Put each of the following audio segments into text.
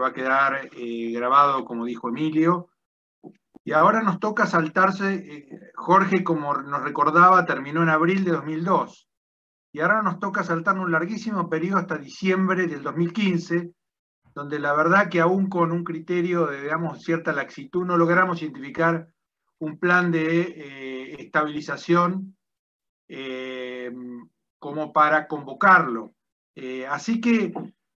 va a quedar eh, grabado, como dijo Emilio. Y ahora nos toca saltarse, eh, Jorge, como nos recordaba, terminó en abril de 2002. Y ahora nos toca saltar un larguísimo periodo hasta diciembre del 2015, donde la verdad que aún con un criterio de, digamos, cierta laxitud, no logramos identificar un plan de eh, estabilización como para convocarlo. así que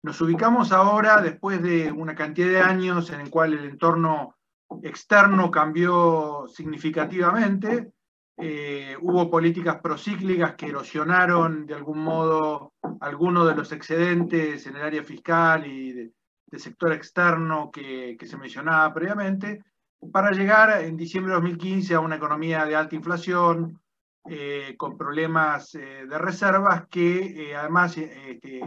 nos ubicamos ahora después de una cantidad de años en el cual el entorno externo cambió significativamente, eh, hubo políticas procíclicas que erosionaron de algún modo algunos de los excedentes en el área fiscal y de, sector externo que, se mencionaba previamente, para llegar en diciembre de 2015 a una economía de alta inflación, eh, con problemas eh, de reservas que además este,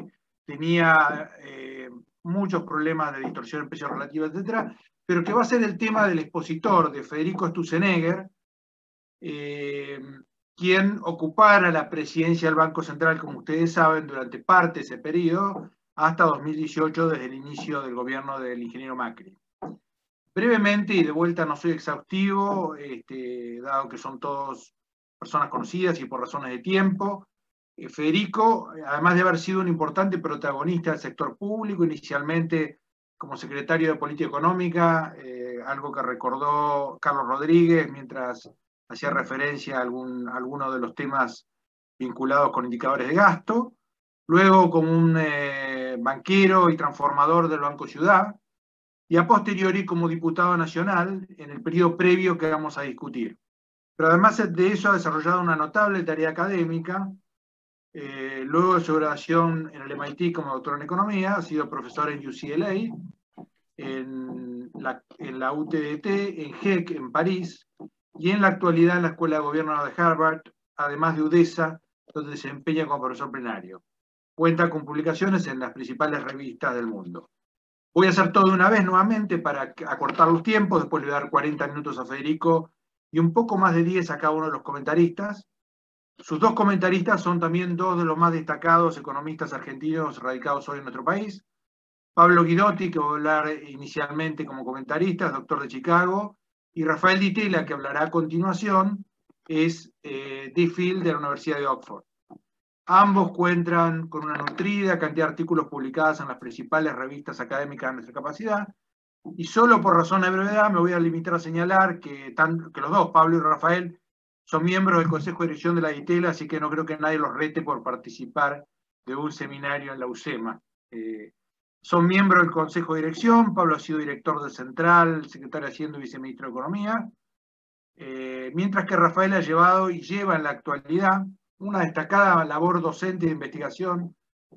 tenía eh, muchos problemas de distorsión de precios relativos, etcétera, pero que va a ser el tema del expositor, de Federico Stusenegger, eh, quien ocupara la presidencia del Banco Central, como ustedes saben, durante parte de ese periodo, hasta 2018, desde el inicio del gobierno del ingeniero Macri. Brevemente, y de vuelta no soy exhaustivo, este, dado que son todos personas conocidas y por razones de tiempo, eh, Federico, eh, además de haber sido un importante protagonista del sector público, inicialmente como secretario de Política Económica, eh, algo que recordó Carlos Rodríguez mientras hacía referencia a, algún, alguno de los temas vinculados con indicadores de gasto, luego como un banquero y transformador del Banco Ciudad, y a posteriori como diputado nacional en el periodo previo que vamos a discutir. Pero además de eso ha desarrollado una notable tarea académica, eh, luego de su graduación en el MIT como doctor en economía, ha sido profesor en UCLA, en la, en UTDT, en HEC, en París, y en la actualidad en la Escuela de Gobierno de Harvard, además de UDESA, donde se desempeña como profesor plenario. Cuenta con publicaciones en las principales revistas del mundo. Voy a hacer todo de una vez nuevamente para acortar los tiempos, después le voy a dar 40 minutos a Federico y un poco más de 10 a cada uno de los comentaristas. Sus dos comentaristas son también dos de los más destacados economistas argentinos radicados hoy en nuestro país. Pablo Guidotti, que va a hablar inicialmente como comentarista, es doctor de Chicago, y Rafael la que hablará a continuación, es eh, de de la Universidad de Oxford. Ambos cuentan con una nutrida cantidad de artículos publicados en las principales revistas académicas de nuestra capacidad. Y solo por razón de brevedad me voy a limitar a señalar que, que los dos, Pablo y Rafael, son miembros del Consejo de Dirección de la ITEL así que no creo que nadie los rete por participar de un seminario en la UCEMA. Eh, son miembros del Consejo de Dirección, Pablo ha sido director de Central, secretario de Hacienda y viceministro de Economía, eh, mientras que Rafael ha llevado y lleva en la actualidad una destacada labor docente de investigación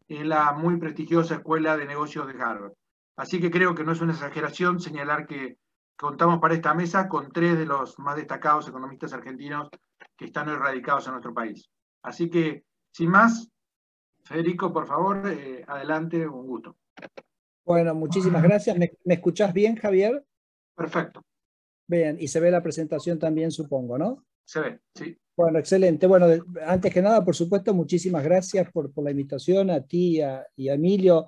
en la muy prestigiosa Escuela de Negocios de Harvard. Así que creo que no es una exageración señalar que contamos para esta mesa con tres de los más destacados economistas argentinos que están erradicados en nuestro país. Así que, sin más, Federico, por favor, eh, adelante, un gusto. Bueno, muchísimas gracias. ¿Me, escuchás bien, Javier? Perfecto. Bien, y se ve la presentación también, supongo, ¿no? Se ve, sí. Bueno, excelente. Bueno, antes que nada, por supuesto, muchísimas gracias por, la invitación a ti y a Emilio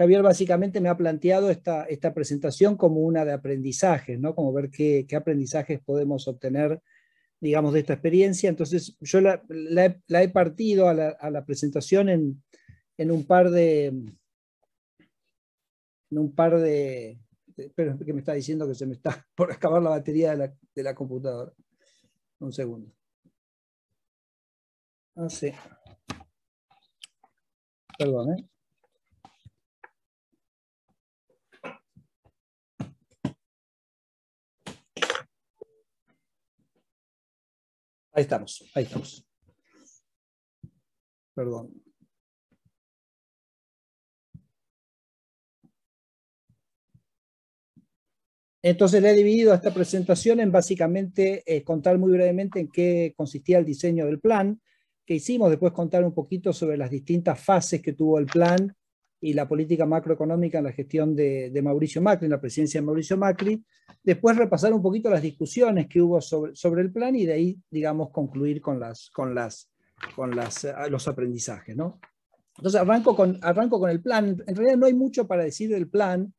Javier básicamente me ha planteado esta, esta presentación como una de aprendizajes, ¿no? Como ver qué, aprendizajes podemos obtener, digamos, de esta experiencia. Entonces, yo la, he partido a la, presentación en, un par de... En un par de... que me está diciendo que se me está por acabar la batería de la, de la computadora. Un segundo. Ah, sí. Perdón, ¿eh? Ahí estamos, ahí estamos. Perdón. Entonces le he dividido esta presentación en básicamente eh, contar muy brevemente en qué consistía el diseño del plan que hicimos, después contar un poquito sobre las distintas fases que tuvo el plan y la política macroeconómica en la gestión de, Mauricio Macri, en la presidencia de Mauricio Macri, después repasar un poquito las discusiones que hubo sobre, sobre el plan y de ahí, digamos, concluir con, las, con, las, con las, eh, los aprendizajes. ¿no? Entonces, arranco con, arranco con el plan. En realidad no hay mucho para decir del plan,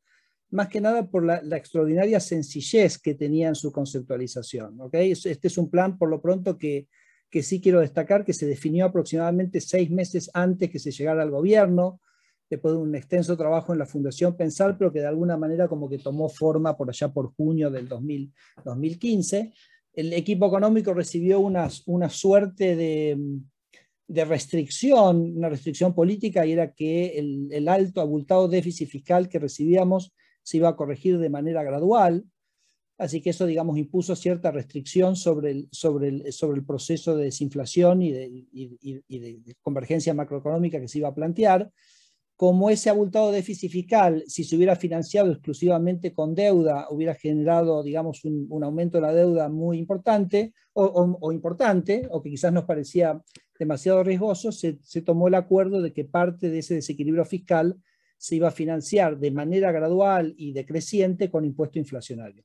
más que nada por la, extraordinaria sencillez que tenía en su conceptualización. ¿okay? Este es un plan, por lo pronto, que, que sí quiero destacar, que se definió aproximadamente seis meses antes que se llegara al gobierno después de un extenso trabajo en la Fundación Pensar, pero que de alguna manera como que tomó forma por allá por junio del 2015. El equipo económico recibió una, suerte de, de restricción, una restricción política, y era que el, el, alto abultado déficit fiscal que recibíamos se iba a corregir de manera gradual. Así que eso, digamos, impuso cierta restricción sobre el, sobre el, sobre el proceso de desinflación y de, y de convergencia macroeconómica que se iba a plantear como ese abultado déficit fiscal, si se hubiera financiado exclusivamente con deuda, hubiera generado, digamos, un, aumento de la deuda muy importante o, importante, o que quizás nos parecía demasiado riesgoso, se, tomó el acuerdo de que parte de ese desequilibrio fiscal se iba a financiar de manera gradual y decreciente con impuesto inflacionario.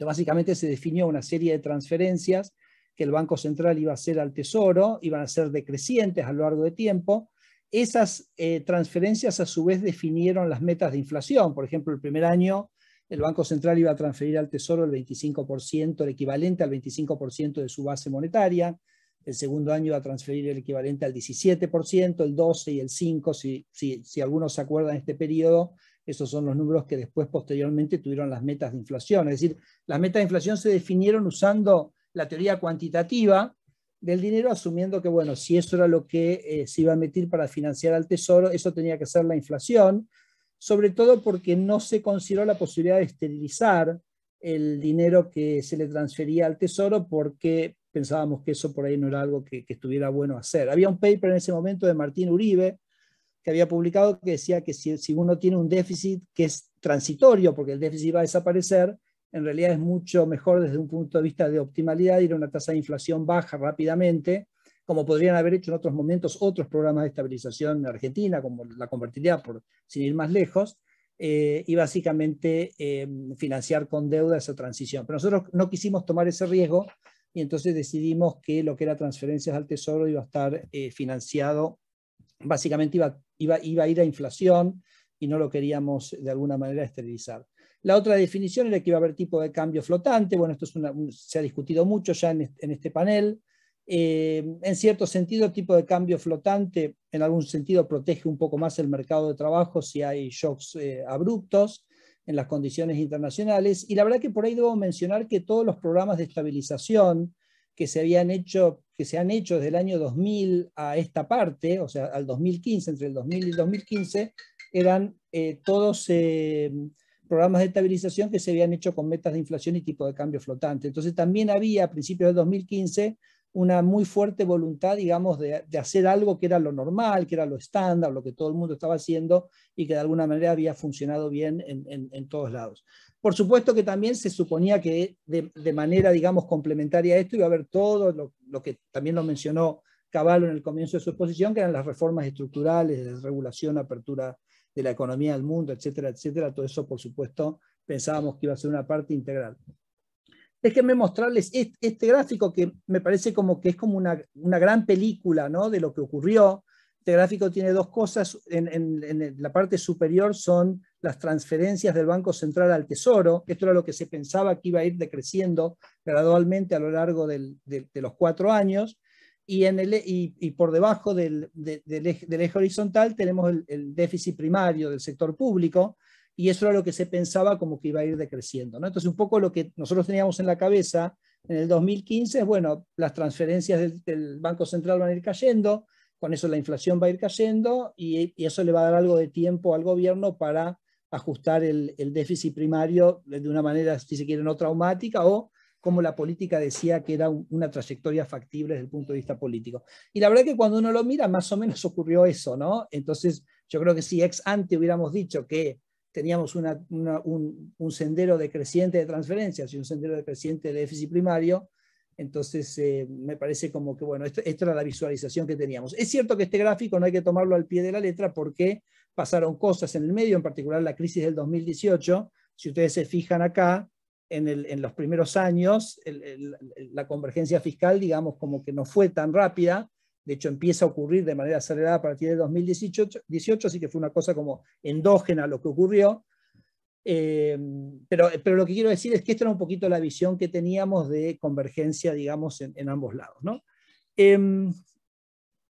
básicamente se definió una serie de transferencias que el Banco Central iba a hacer al Tesoro, iban a ser decrecientes a lo largo de tiempo, esas eh, transferencias a su vez definieron las metas de inflación. Por ejemplo, el primer año el Banco Central iba a transferir al Tesoro el 25%, el equivalente al 25% de su base monetaria. El segundo año iba a transferir el equivalente al 17%, el 12% y el 5%. Si, algunos se acuerdan de este periodo, esos son los números que después posteriormente tuvieron las metas de inflación. Es decir, las metas de inflación se definieron usando la teoría cuantitativa, del dinero, asumiendo que, bueno, si eso era lo que eh, se iba a meter para financiar al Tesoro, eso tenía que ser la inflación, sobre todo porque no se consideró la posibilidad de esterilizar el dinero que se le transfería al Tesoro porque pensábamos que eso por ahí no era algo que, estuviera bueno hacer. Había un paper en ese momento de Martín Uribe que había publicado que decía que si uno tiene un déficit que es transitorio, porque el déficit va a desaparecer, en realidad es mucho mejor desde un punto de vista de optimalidad ir a una tasa de inflación baja rápidamente, como podrían haber hecho en otros momentos otros programas de estabilización en Argentina, como la convertiría, por, sin ir más lejos, eh, y básicamente em, financiar con deuda esa transición. Pero nosotros no quisimos tomar ese riesgo y entonces decidimos que lo que era transferencias al Tesoro iba a estar eh, financiado, básicamente iba, iba a ir a inflación y no lo queríamos de alguna manera esterilizar. La otra definición era que iba a haber tipo de cambio flotante. Bueno, esto se ha discutido mucho ya en, este, este panel. Eh, en cierto sentido, el tipo de cambio flotante, en algún sentido, protege un poco más el mercado de trabajo si hay shocks eh, abruptos en las condiciones internacionales. Y la verdad que por ahí debo mencionar que todos los programas de estabilización que se, habían hecho, que se han hecho desde el año 2000 a esta parte, o sea, al 2015, entre el 2000 y el 2015, eran eh, todos programas de estabilización que se habían hecho con metas de inflación y tipo de cambio flotante. Entonces también había a principios de 2015 una muy fuerte voluntad, digamos, de, hacer algo que era lo normal, que era lo estándar, lo que todo el mundo estaba haciendo y que de alguna manera había funcionado bien en, todos lados. Por supuesto que también se suponía que de, manera, digamos, complementaria a esto iba a haber todo lo, lo que también lo mencionó Caballo en el comienzo de su exposición, que eran las reformas estructurales, regulación, apertura de la economía del mundo, etcétera, etcétera. Todo eso, por supuesto, pensábamos que iba a ser una parte integral. Déjenme mostrarles este, gráfico que me parece como que es como una, gran película ¿no? de lo que ocurrió. Este gráfico tiene dos cosas. En, la parte superior son las transferencias del Banco Central al Tesoro. Esto era lo que se pensaba que iba a ir decreciendo gradualmente a lo largo de los cuatro años y, en el, y, por debajo del, del, eje, horizontal tenemos el, déficit primario del sector público, y eso era lo que se pensaba como que iba a ir decreciendo. ¿no? Entonces, un poco lo que nosotros teníamos en la cabeza en el 2015 es, bueno, las transferencias del, Banco Central van a ir cayendo, con eso la inflación va a ir cayendo, y, eso le va a dar algo de tiempo al gobierno para ajustar el, el déficit primario de una manera, si se quiere, no traumática o cómo la política decía que era una trayectoria factible desde el punto de vista político. Y la verdad que cuando uno lo mira, más o menos ocurrió eso, ¿no? Entonces, yo creo que si ex ante hubiéramos dicho que teníamos un, sendero decreciente de transferencias y un sendero decreciente de déficit primario, entonces eh, me parece como que, bueno, esto, esta era la visualización que teníamos. Es cierto que este gráfico no hay que tomarlo al pie de la letra porque pasaron cosas en el medio, en particular la crisis del 2018. Si ustedes se fijan acá, en, los primeros años la convergencia fiscal, digamos, como que no fue tan rápida. De hecho, empieza a ocurrir de manera acelerada a partir de 2018, así que fue una cosa como endógena lo que ocurrió. Eh, pero, lo que quiero decir es que esta era un poquito la visión que teníamos de convergencia, digamos, en, ambos lados. Em,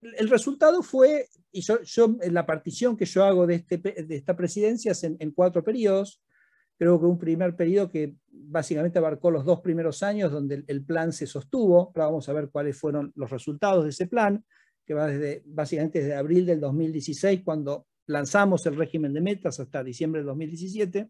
el resultado fue, y yo, yo, la partición que yo hago de, este, de esta presidencia es en, en cuatro periodos, creo que un primer periodo que básicamente abarcó los dos primeros años donde el, plan se sostuvo. Ahora vamos a ver cuáles fueron los resultados de ese plan, que va desde, básicamente desde abril del 2016, cuando lanzamos el régimen de metas, hasta diciembre del 2017.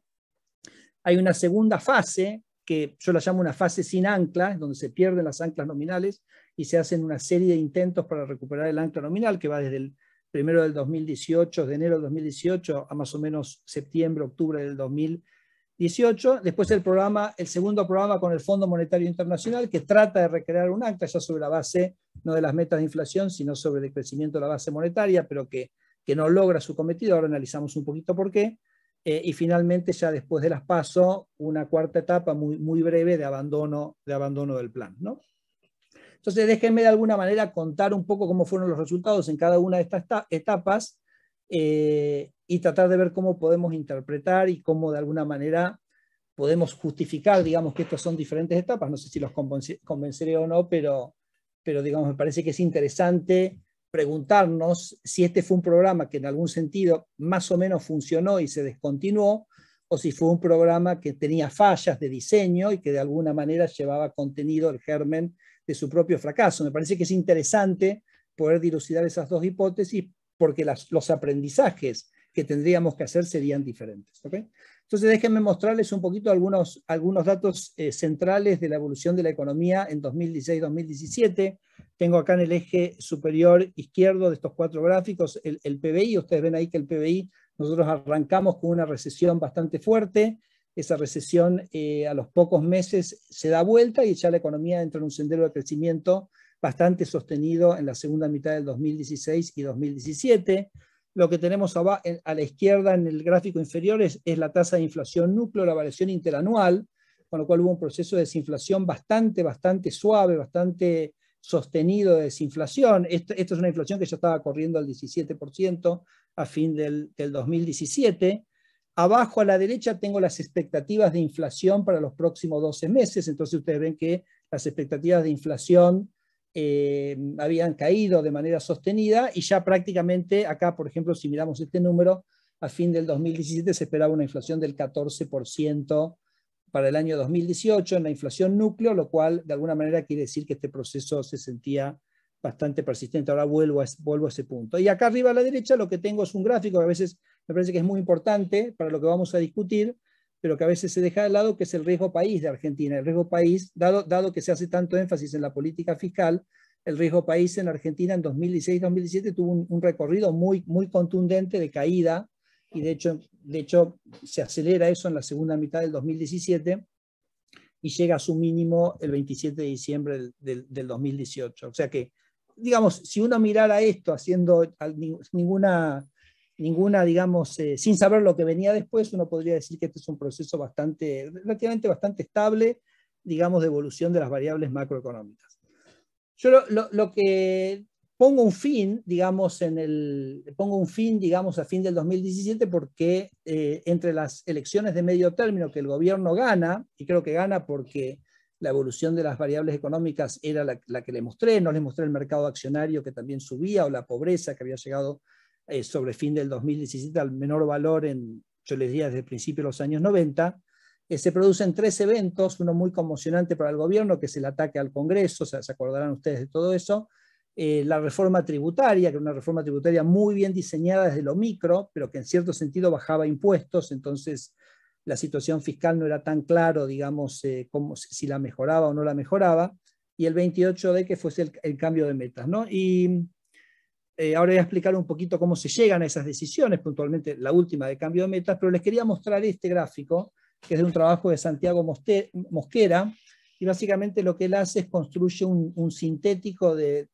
Hay una segunda fase que yo la llamo una fase sin ancla, donde se pierden las anclas nominales y se hacen una serie de intentos para recuperar el ancla nominal, que va desde el primero del 2018, de enero del 2018 a más o menos septiembre, octubre del 2018 18, después el programa, el segundo programa con el Fondo Monetario Internacional que trata de recrear un acta ya sobre la base, no de las metas de inflación, sino sobre el crecimiento de la base monetaria, pero que, que no logra su cometido, ahora analizamos un poquito por qué, eh, y finalmente ya después de las PASO, una cuarta etapa muy, muy breve de abandono, de abandono del plan. ¿no? Entonces déjenme de alguna manera contar un poco cómo fueron los resultados en cada una de estas etapas, eh, y tratar de ver cómo podemos interpretar y cómo de alguna manera podemos justificar, digamos, que estas son diferentes etapas. No sé si los convenceré o no, pero, pero digamos, me parece que es interesante preguntarnos si este fue un programa que en algún sentido más o menos funcionó y se descontinuó, o si fue un programa que tenía fallas de diseño y que de alguna manera llevaba contenido el germen de su propio fracaso. Me parece que es interesante poder dilucidar esas dos hipótesis porque los aprendizajes que tendríamos que hacer serían diferentes. Entonces, déjenme mostrarles un poquito algunos, algunos datos eh, centrales de la evolución de la economía en 2016-2017. Tengo acá en el eje superior izquierdo de estos cuatro gráficos el, PBI. Ustedes ven ahí que el PBI, nosotros arrancamos con una recesión bastante fuerte. Esa recesión eh, a los pocos meses se da vuelta y ya la economía entra en un sendero de crecimiento bastante sostenido en la segunda mitad del 2016 y 2017. Lo que tenemos a la izquierda en el gráfico inferior es, la tasa de inflación núcleo, la variación interanual, con lo cual hubo un proceso de desinflación bastante, bastante suave, bastante sostenido de desinflación. Esto, es una inflación que ya estaba corriendo al 17% a fin del, del 2017. Abajo a la derecha tengo las expectativas de inflación para los próximos 12 meses, entonces ustedes ven que las expectativas de inflación eh, habían caído de manera sostenida y ya prácticamente acá, por ejemplo, si miramos este número, a fin del 2017 se esperaba una inflación del 14% para el año 2018 en la inflación núcleo, lo cual de alguna manera quiere decir que este proceso se sentía bastante persistente. Ahora vuelvo a, vuelvo a ese punto. Y acá arriba a la derecha lo que tengo es un gráfico que a veces me parece que es muy importante para lo que vamos a discutir, pero que a veces se deja de lado, que es el riesgo país de Argentina. El riesgo país, dado, dado que se hace tanto énfasis en la política fiscal, el riesgo país en Argentina en 2016-2017 tuvo un, recorrido muy, muy contundente de caída y de hecho, de hecho se acelera eso en la segunda mitad del 2017 y llega a su mínimo el 27 de diciembre del, del 2018. O sea que, digamos, si uno mirara esto haciendo ninguna ninguna, digamos, eh, sin saber lo que venía después, uno podría decir que este es un proceso bastante, relativamente bastante estable, digamos, de evolución de las variables macroeconómicas. Yo lo, que pongo un fin, digamos, en el, pongo un fin, digamos, a fin del 2017 porque eh, entre las elecciones de medio término que el gobierno gana, y creo que gana porque la evolución de las variables económicas era la, la que le mostré, no le mostré el mercado accionario que también subía o la pobreza que había llegado eh, sobre fin del 2017 al menor valor en, yo les diría, desde el principio de los años 90. Eh, se producen tres eventos, uno muy conmocionante para el gobierno, que es el ataque al Congreso, o sea, se acordarán ustedes de todo eso. Eh, la reforma tributaria, que era una reforma tributaria muy bien diseñada desde lo micro, pero que en cierto sentido bajaba impuestos, entonces la situación fiscal no era tan claro, digamos, eh, si la mejoraba o no la mejoraba, y el 28 de que fuese el, cambio de metas. ¿no? Y eh, ahora voy a explicar un poquito cómo se llegan a esas decisiones, puntualmente la última de cambio de metas, pero les quería mostrar este gráfico, que es de un trabajo de Santiago Mosquera, y básicamente lo que él hace es construye un, sintético de,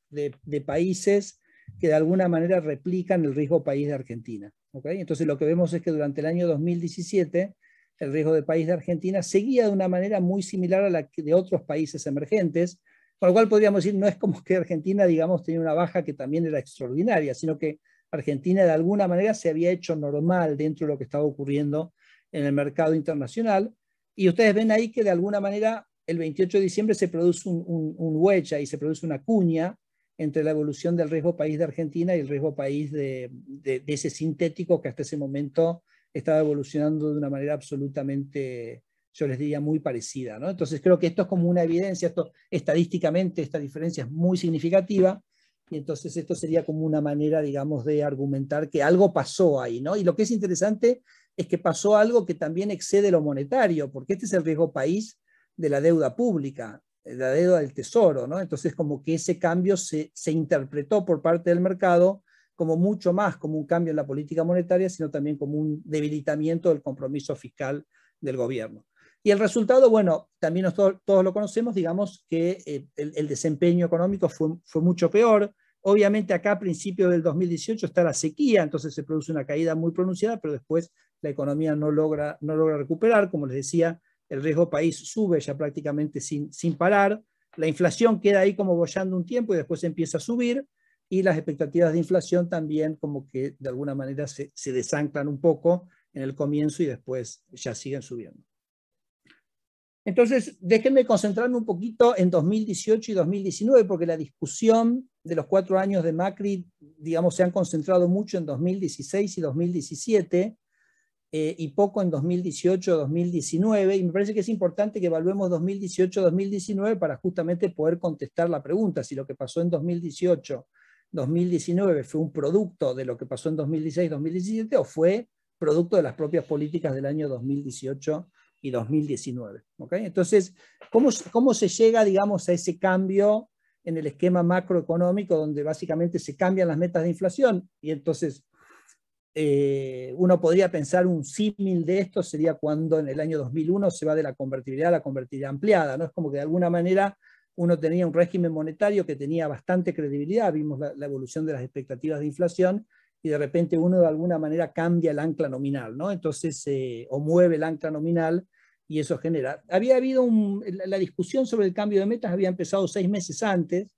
países que de alguna manera replican el riesgo país de Argentina. Entonces lo que vemos es que durante el año 2017 el riesgo de país de Argentina seguía de una manera muy similar a la de otros países emergentes, por lo cual podríamos decir, no es como que Argentina, digamos, tenía una baja que también era extraordinaria, sino que Argentina de alguna manera se había hecho normal dentro de lo que estaba ocurriendo en el mercado internacional. Y ustedes ven ahí que de alguna manera el 28 de diciembre se produce un, un, y se produce una cuña entre la evolución del riesgo país de Argentina y el riesgo país de, de ese sintético que hasta ese momento estaba evolucionando de una manera absolutamente yo les diría muy parecida. ¿no? Entonces creo que esto es como una evidencia, estadísticamente esta diferencia es muy significativa y entonces esto sería como una manera, digamos, de argumentar que algo pasó ahí. ¿no? Y lo que es interesante es que pasó algo que también excede lo monetario, porque este es el riesgo país de la deuda pública, eh, la deuda del tesoro, ¿no? Entonces como que ese cambio se interpretó por parte del mercado como mucho más como un cambio en la política monetaria, sino también como un debilitamiento del compromiso fiscal del gobierno. Y el resultado, bueno, también todos lo conocemos, digamos que eh, el, desempeño económico fue, mucho peor. Obviamente acá a principios del 2018 está la sequía, entonces se produce una caída muy pronunciada, pero después la economía no logra, no logra recuperar. Como les decía, el riesgo país sube ya prácticamente sin, parar. La inflación queda ahí como bollando un tiempo y después empieza a subir y las expectativas de inflación también como que de alguna manera se desanclan un poco en el comienzo y después ya siguen subiendo. Entonces, déjenme concentrarme un poquito en 2018 y 2019, porque la discusión de los cuatro años de Macri, digamos, se han concentrado mucho en 2016 y 2017 y poco en 2018, 2019, y me parece que es importante que evaluemos 2018, 2019 para justamente poder contestar la pregunta, si lo que pasó en 2018, 2019 fue un producto de lo que pasó en 2016, 2017 o fue producto de las propias políticas del año 2018 y 2019. ¿okay? Entonces, ¿cómo, se llega, digamos, a ese cambio en el esquema macroeconómico donde básicamente se cambian las metas de inflación? Y entonces, eh, uno podría pensar un símil de esto sería cuando en el año 2001 se va de la convertibilidad a la convertibilidad ampliada, ¿no? Es como que de alguna manera uno tenía un régimen monetario que tenía bastante credibilidad, vimos la, la evolución de las expectativas de inflación, y de repente uno de alguna manera cambia el ancla nominal, ¿no? Entonces, eh, o mueve el ancla nominal y eso genera. Había habido un, la, discusión sobre el cambio de metas, había empezado seis meses antes,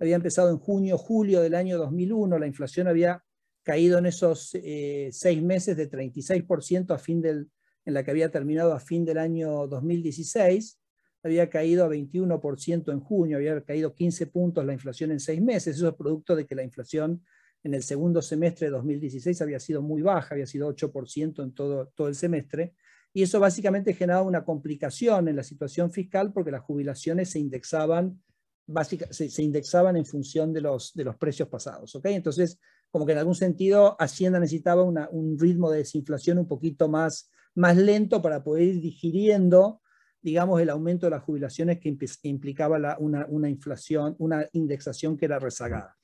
había empezado en junio, julio del año 2001, la inflación había caído en esos eh, seis meses de 36% a fin del, en la que había terminado a fin del año 2016, había caído a 21% en junio, había caído 15 puntos la inflación en seis meses, eso es producto de que la inflación en el segundo semestre de 2016 había sido muy baja, había sido 8% en todo, todo el semestre, y eso básicamente generaba una complicación en la situación fiscal porque las jubilaciones se indexaban, básica, se, indexaban en función de los, de los precios pasados. Entonces, como que en algún sentido Hacienda necesitaba un ritmo de desinflación un poquito más, más lento para poder ir digiriendo digamos, el aumento de las jubilaciones que implicaba una inflación, una indexación que era rezagada.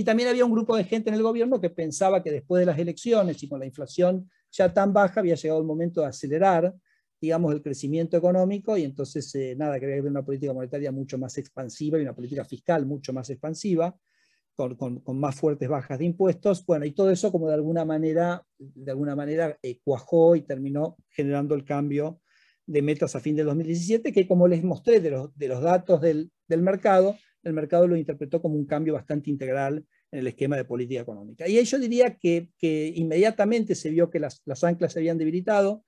Y también había un grupo de gente en el gobierno que pensaba que después de las elecciones y con la inflación ya tan baja había llegado el momento de acelerar, digamos, el crecimiento económico y entonces, eh, nada, que haber una política monetaria mucho más expansiva y una política fiscal mucho más expansiva. Con, más fuertes bajas de impuestos, bueno, y todo eso como de alguna manera, de alguna manera eh, cuajó y terminó generando el cambio de metas a fin de 2017, que como les mostré de los, datos del, del mercado, el mercado lo interpretó como un cambio bastante integral en el esquema de política económica. Y ahí yo diría que, inmediatamente se vio que las, anclas se habían debilitado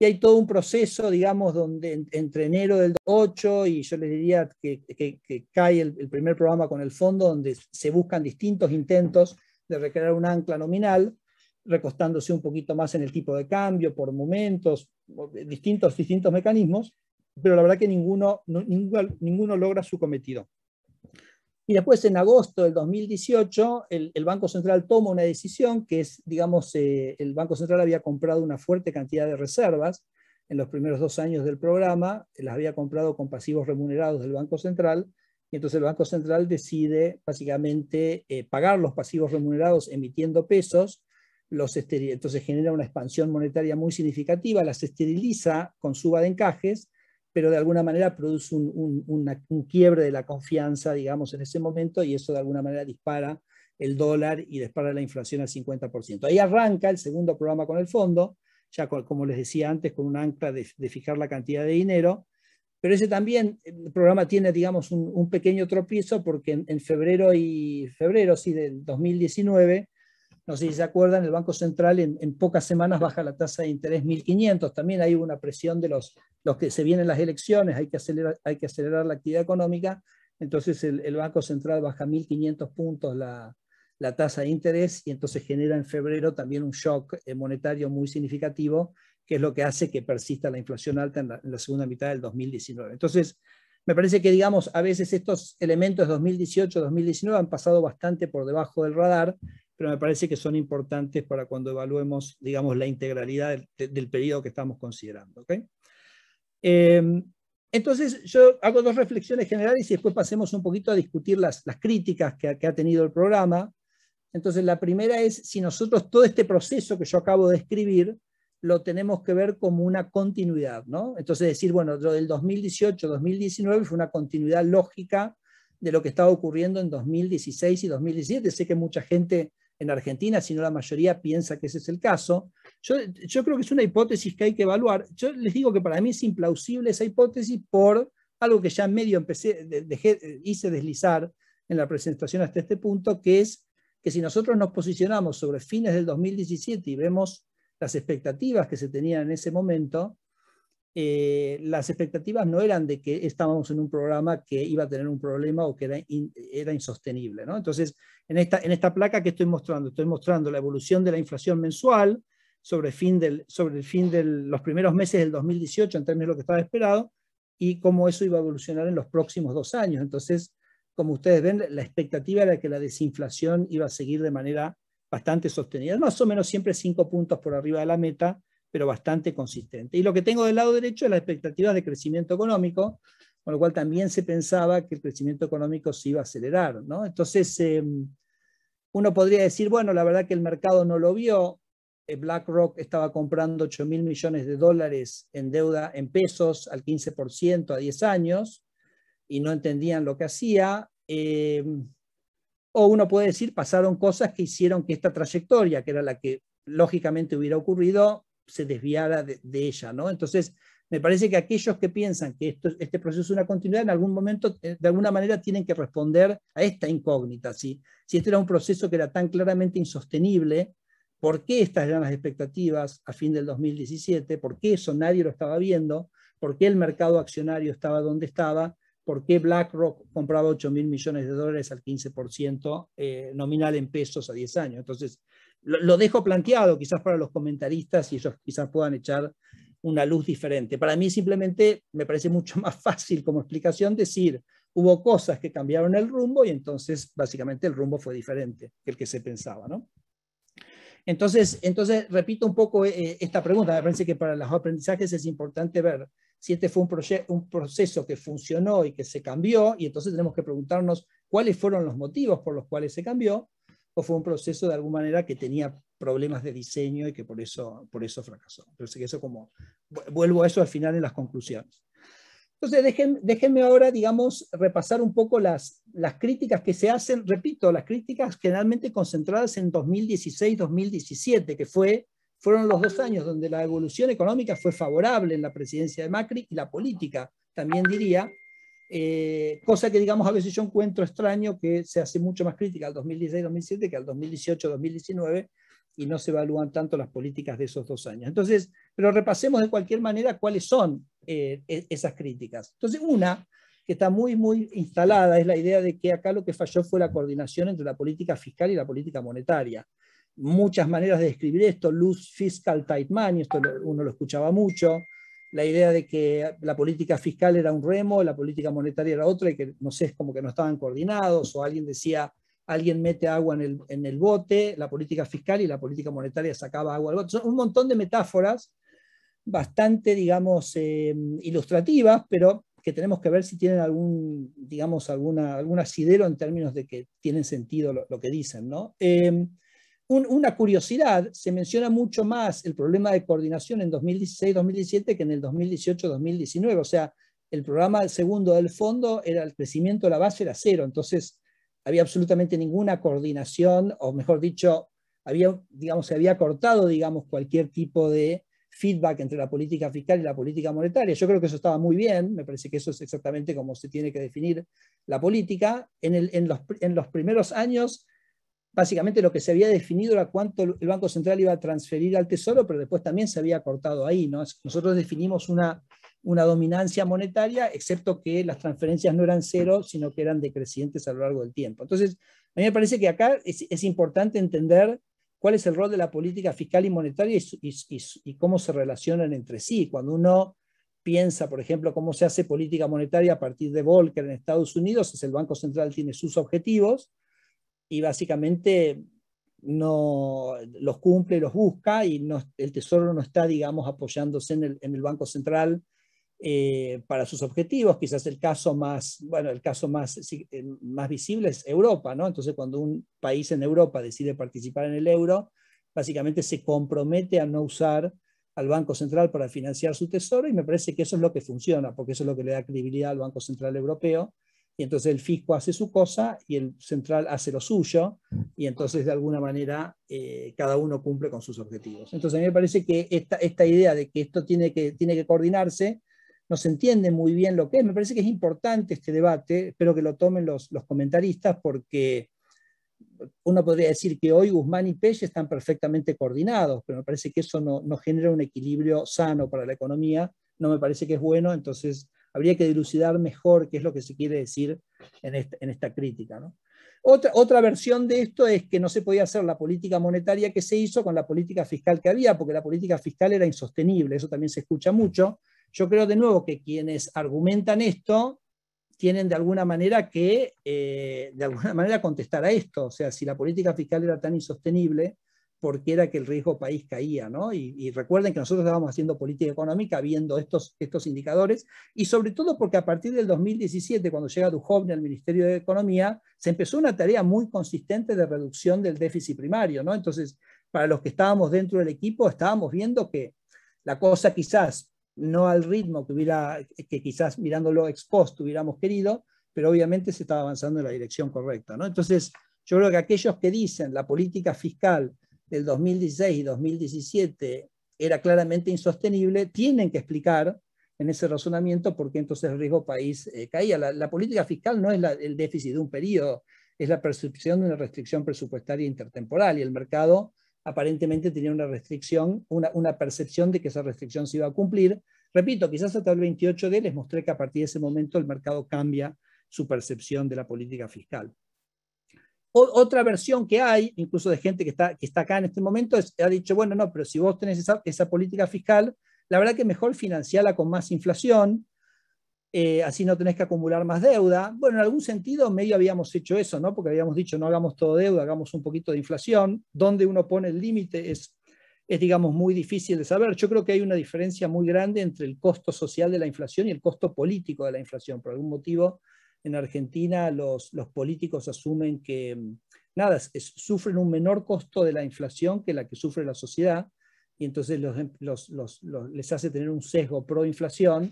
y hay todo un proceso, digamos, donde entre enero del 8 y yo les diría que, cae el, primer programa con el fondo, donde se buscan distintos intentos de recrear una ancla nominal, recostándose un poquito más en el tipo de cambio por momentos, eh, distintos, distintos mecanismos, pero la verdad que ninguno, ninguno logra su cometido. Y después, en agosto del 2018, el, Banco Central toma una decisión que es, digamos, eh, el Banco Central había comprado una fuerte cantidad de reservas en los primeros dos años del programa, las había comprado con pasivos remunerados del Banco Central, y entonces el Banco Central decide básicamente eh, pagar los pasivos remunerados emitiendo pesos, los entonces genera una expansión monetaria muy significativa, las esteriliza con suba de encajes, pero de alguna manera produce un, quiebre de la confianza, digamos, en ese momento y eso de alguna manera dispara el dólar y dispara la inflación al 50%. Ahí arranca el segundo programa con el fondo, ya como les decía antes, con un ancla de, fijar la cantidad de dinero, pero ese también, el programa tiene, digamos, un, pequeño tropiezo porque en, en, febrero y febrero, sí, del 2019, no sé si se acuerdan, el Banco Central en, pocas semanas baja la tasa de interés 1.500, también hay una presión de los, que se vienen las elecciones, hay que acelerar, hay que acelerar la actividad económica, entonces el, Banco Central baja 1.500 puntos la, tasa de interés y entonces genera en febrero también un shock eh, monetario muy significativo, que es lo que hace que persista la inflación alta en la, en la, segunda mitad del 2019. Entonces, me parece que, digamos, a veces estos elementos 2018-2019 han pasado bastante por debajo del radar pero me parece que son importantes para cuando evaluemos, digamos, la integralidad del, periodo que estamos considerando. Em, entonces, yo hago dos reflexiones generales y después pasemos un poquito a discutir las, críticas que, que ha tenido el programa. Entonces, la primera es si nosotros todo este proceso que yo acabo de escribir lo tenemos que ver como una continuidad, ¿no? Entonces, decir, bueno, lo del 2018-2019 fue una continuidad lógica de lo que estaba ocurriendo en 2016 y 2017. Sé que mucha gente en Argentina, sino la mayoría piensa que ese es el caso. Yo, yo creo que es una hipótesis que hay que evaluar. Yo les digo que para mí es implausible esa hipótesis por algo que ya medio empecé, hice deslizar en la presentación hasta este punto, que es que si nosotros nos posicionamos sobre fines del 2017 y vemos las expectativas que se tenían en ese momento, eh, las expectativas no eran de que estábamos en un programa que iba a tener un problema o que era, insostenible. Entonces, en esta, placa que estoy mostrando, estoy mostrando la evolución de la inflación mensual sobre, fin del, sobre el fin de los primeros meses del 2018 en términos de lo que estaba esperado y cómo eso iba a evolucionar en los próximos dos años. Entonces, como ustedes ven, la expectativa era que la desinflación iba a seguir de manera bastante sostenida, más o menos siempre cinco puntos por arriba de la meta, pero bastante consistente. Y lo que tengo del lado derecho es la expectativa de crecimiento económico, con lo cual también se pensaba que el crecimiento económico se iba a acelerar. ¿no? Entonces, em, uno podría decir, bueno, la verdad que el mercado no lo vio, eh, BlackRock estaba comprando 8 mil millones de dólares en deuda en pesos al 15% a 10 años y no entendían lo que hacía. Em, o uno puede decir, pasaron cosas que hicieron que esta trayectoria, que era la que lógicamente hubiera ocurrido, se desviara de, ella. ¿no? Entonces, me parece que aquellos que piensan que esto, este proceso es una continuidad, en algún momento, eh, de alguna manera, tienen que responder a esta incógnita. ¿sí? Si este era un proceso que era tan claramente insostenible, ¿por qué estas eran las expectativas a fin del 2017? ¿Por qué eso nadie lo estaba viendo? ¿Por qué el mercado accionario estaba donde estaba? ¿Por qué BlackRock compraba 8 mil millones de dólares al 15% eh, nominal en pesos a 10 años? Entonces, lo, dejo planteado quizás para los comentaristas y ellos quizás puedan echar una luz diferente. Para mí simplemente me parece mucho más fácil como explicación decir, hubo cosas que cambiaron el rumbo y entonces básicamente el rumbo fue diferente que el que se pensaba, ¿no? Entonces, entonces repito un poco eh, esta pregunta, me parece que para los aprendizajes es importante ver si este fue un, un proceso que funcionó y que se cambió, y entonces tenemos que preguntarnos cuáles fueron los motivos por los cuales se cambió, o fue un proceso de alguna manera que tenía problemas de diseño y que por eso, por eso fracasó. que eso como, vuelvo a eso al final en las conclusiones. Entonces, déjenme ahora, digamos, repasar un poco las, las críticas que se hacen, repito, las críticas generalmente concentradas en 2016-2017, que fue, fueron los dos años donde la evolución económica fue favorable en la presidencia de Macri y la política, también diría, eh, cosa que digamos a veces yo encuentro extraño que se hace mucho más crítica al 2016-2017 que al 2018-2019 y no se evalúan tanto las políticas de esos dos años. Entonces, pero repasemos de cualquier manera cuáles son eh, e-, esas críticas. Entonces, una que está muy, muy instalada es la idea de que acá lo que falló fue la coordinación entre la política fiscal y la política monetaria. Muchas maneras de describir esto, luz fiscal tight money, esto uno lo escuchaba mucho, la idea de que la política fiscal era un remo, la política monetaria era otra y que no sé, es como que no estaban coordinados o alguien decía, alguien mete agua en el, en bote, la política fiscal y la política monetaria sacaba agua al bote. Son un montón de metáforas bastante, digamos, eh, ilustrativas, pero que tenemos que ver si tienen algún, digamos, alguna, algún asidero en términos de que tienen sentido lo, que dicen, ¿no? Eh, una curiosidad, se menciona mucho más el problema de coordinación en 2016-2017 que en el 2018-2019. O sea, el programa segundo del fondo era el crecimiento de la base era cero. Entonces, había absolutamente ninguna coordinación, o mejor dicho, había, digamos, se había cortado digamos, cualquier tipo de feedback entre la política fiscal y la política monetaria. Yo creo que eso estaba muy bien, me parece que eso es exactamente como se tiene que definir la política. En, los, en los primeros años básicamente lo que se había definido era cuánto el Banco Central iba a transferir al Tesoro, pero después también se había cortado ahí. ¿no? Nosotros definimos una, una dominancia monetaria, excepto que las transferencias no eran cero, sino que eran decrecientes a lo largo del tiempo. Entonces, a mí me parece que acá es, importante entender cuál es el rol de la política fiscal y monetaria y, cómo se relacionan entre sí. Cuando uno piensa, por ejemplo, cómo se hace política monetaria a partir de Volcker en Estados Unidos, es el Banco Central tiene sus objetivos, y básicamente no los cumple, los busca y el Tesoro no está, digamos, apoyándose en el, Banco Central eh, para sus objetivos. Quizás el caso más, bueno, el caso más, eh, más visible es Europa, ¿no? Entonces, cuando un país en Europa decide participar en el euro, básicamente se compromete a no usar al Banco Central para financiar su tesoro y me parece que eso es lo que funciona, porque eso es lo que le da credibilidad al Banco Central Europeo y entonces el fisco hace su cosa y el central hace lo suyo, y entonces de alguna manera eh, cada uno cumple con sus objetivos. Entonces a mí me parece que esta, esta idea de que esto tiene que, tiene que coordinarse, no se entiende muy bien lo que es. Me parece que es importante este debate, espero que lo tomen los, los comentaristas, porque uno podría decir que hoy Guzmán y Peche están perfectamente coordinados, pero me parece que eso no, no genera un equilibrio sano para la economía, no me parece que es bueno, entonces habría que dilucidar mejor qué es lo que se quiere decir en esta, crítica. Otra, otra, versión de esto es que no se podía hacer la política monetaria que se hizo con la política fiscal que había, porque la política fiscal era insostenible, eso también se escucha mucho. Yo creo de nuevo que quienes argumentan esto tienen de alguna manera que eh, de alguna manera contestar a esto. O sea, si la política fiscal era tan insostenible, porque era que el riesgo país caía, ¿no? Y, recuerden que nosotros estábamos haciendo política económica viendo estos, estos indicadores, y sobre todo porque a partir del 2017, cuando llega Duhovne al Ministerio de Economía, se empezó una tarea muy consistente de reducción del déficit primario, ¿no? Entonces, para los que estábamos dentro del equipo, estábamos viendo que la cosa quizás no al ritmo que hubiera, que quizás mirándolo ex post hubiéramos querido, pero obviamente se estaba avanzando en la dirección correcta, ¿no? Entonces, yo creo que aquellos que dicen la política fiscal del 2016 y 2017 era claramente insostenible, tienen que explicar en ese razonamiento por qué entonces el riesgo país eh, caía. La, política fiscal no es el déficit de un periodo, es la percepción de una restricción presupuestaria intertemporal y el mercado aparentemente tenía una restricción, una, una percepción de que esa restricción se iba a cumplir. Repito, quizás hasta el 28 de les mostré que a partir de ese momento el mercado cambia su percepción de la política fiscal otra versión que hay, incluso de gente que está, acá en este momento, ha dicho, bueno, no, pero si vos tenés esa, política fiscal, la verdad que mejor financiarla con más inflación, eh, así no tenés que acumular más deuda. Bueno, en algún sentido medio habíamos hecho eso, ¿no? Porque habíamos dicho, no hagamos todo deuda, hagamos un poquito de inflación. Dónde uno pone el límite es, es, digamos, muy difícil de saber. Yo creo que hay una diferencia muy grande entre el costo social de la inflación y el costo político de la inflación. Por algún motivo, en Argentina los, políticos asumen que, mm, nada, sufren un menor costo de la inflación que la que sufre la sociedad, y entonces em, les hace tener un sesgo pro inflación.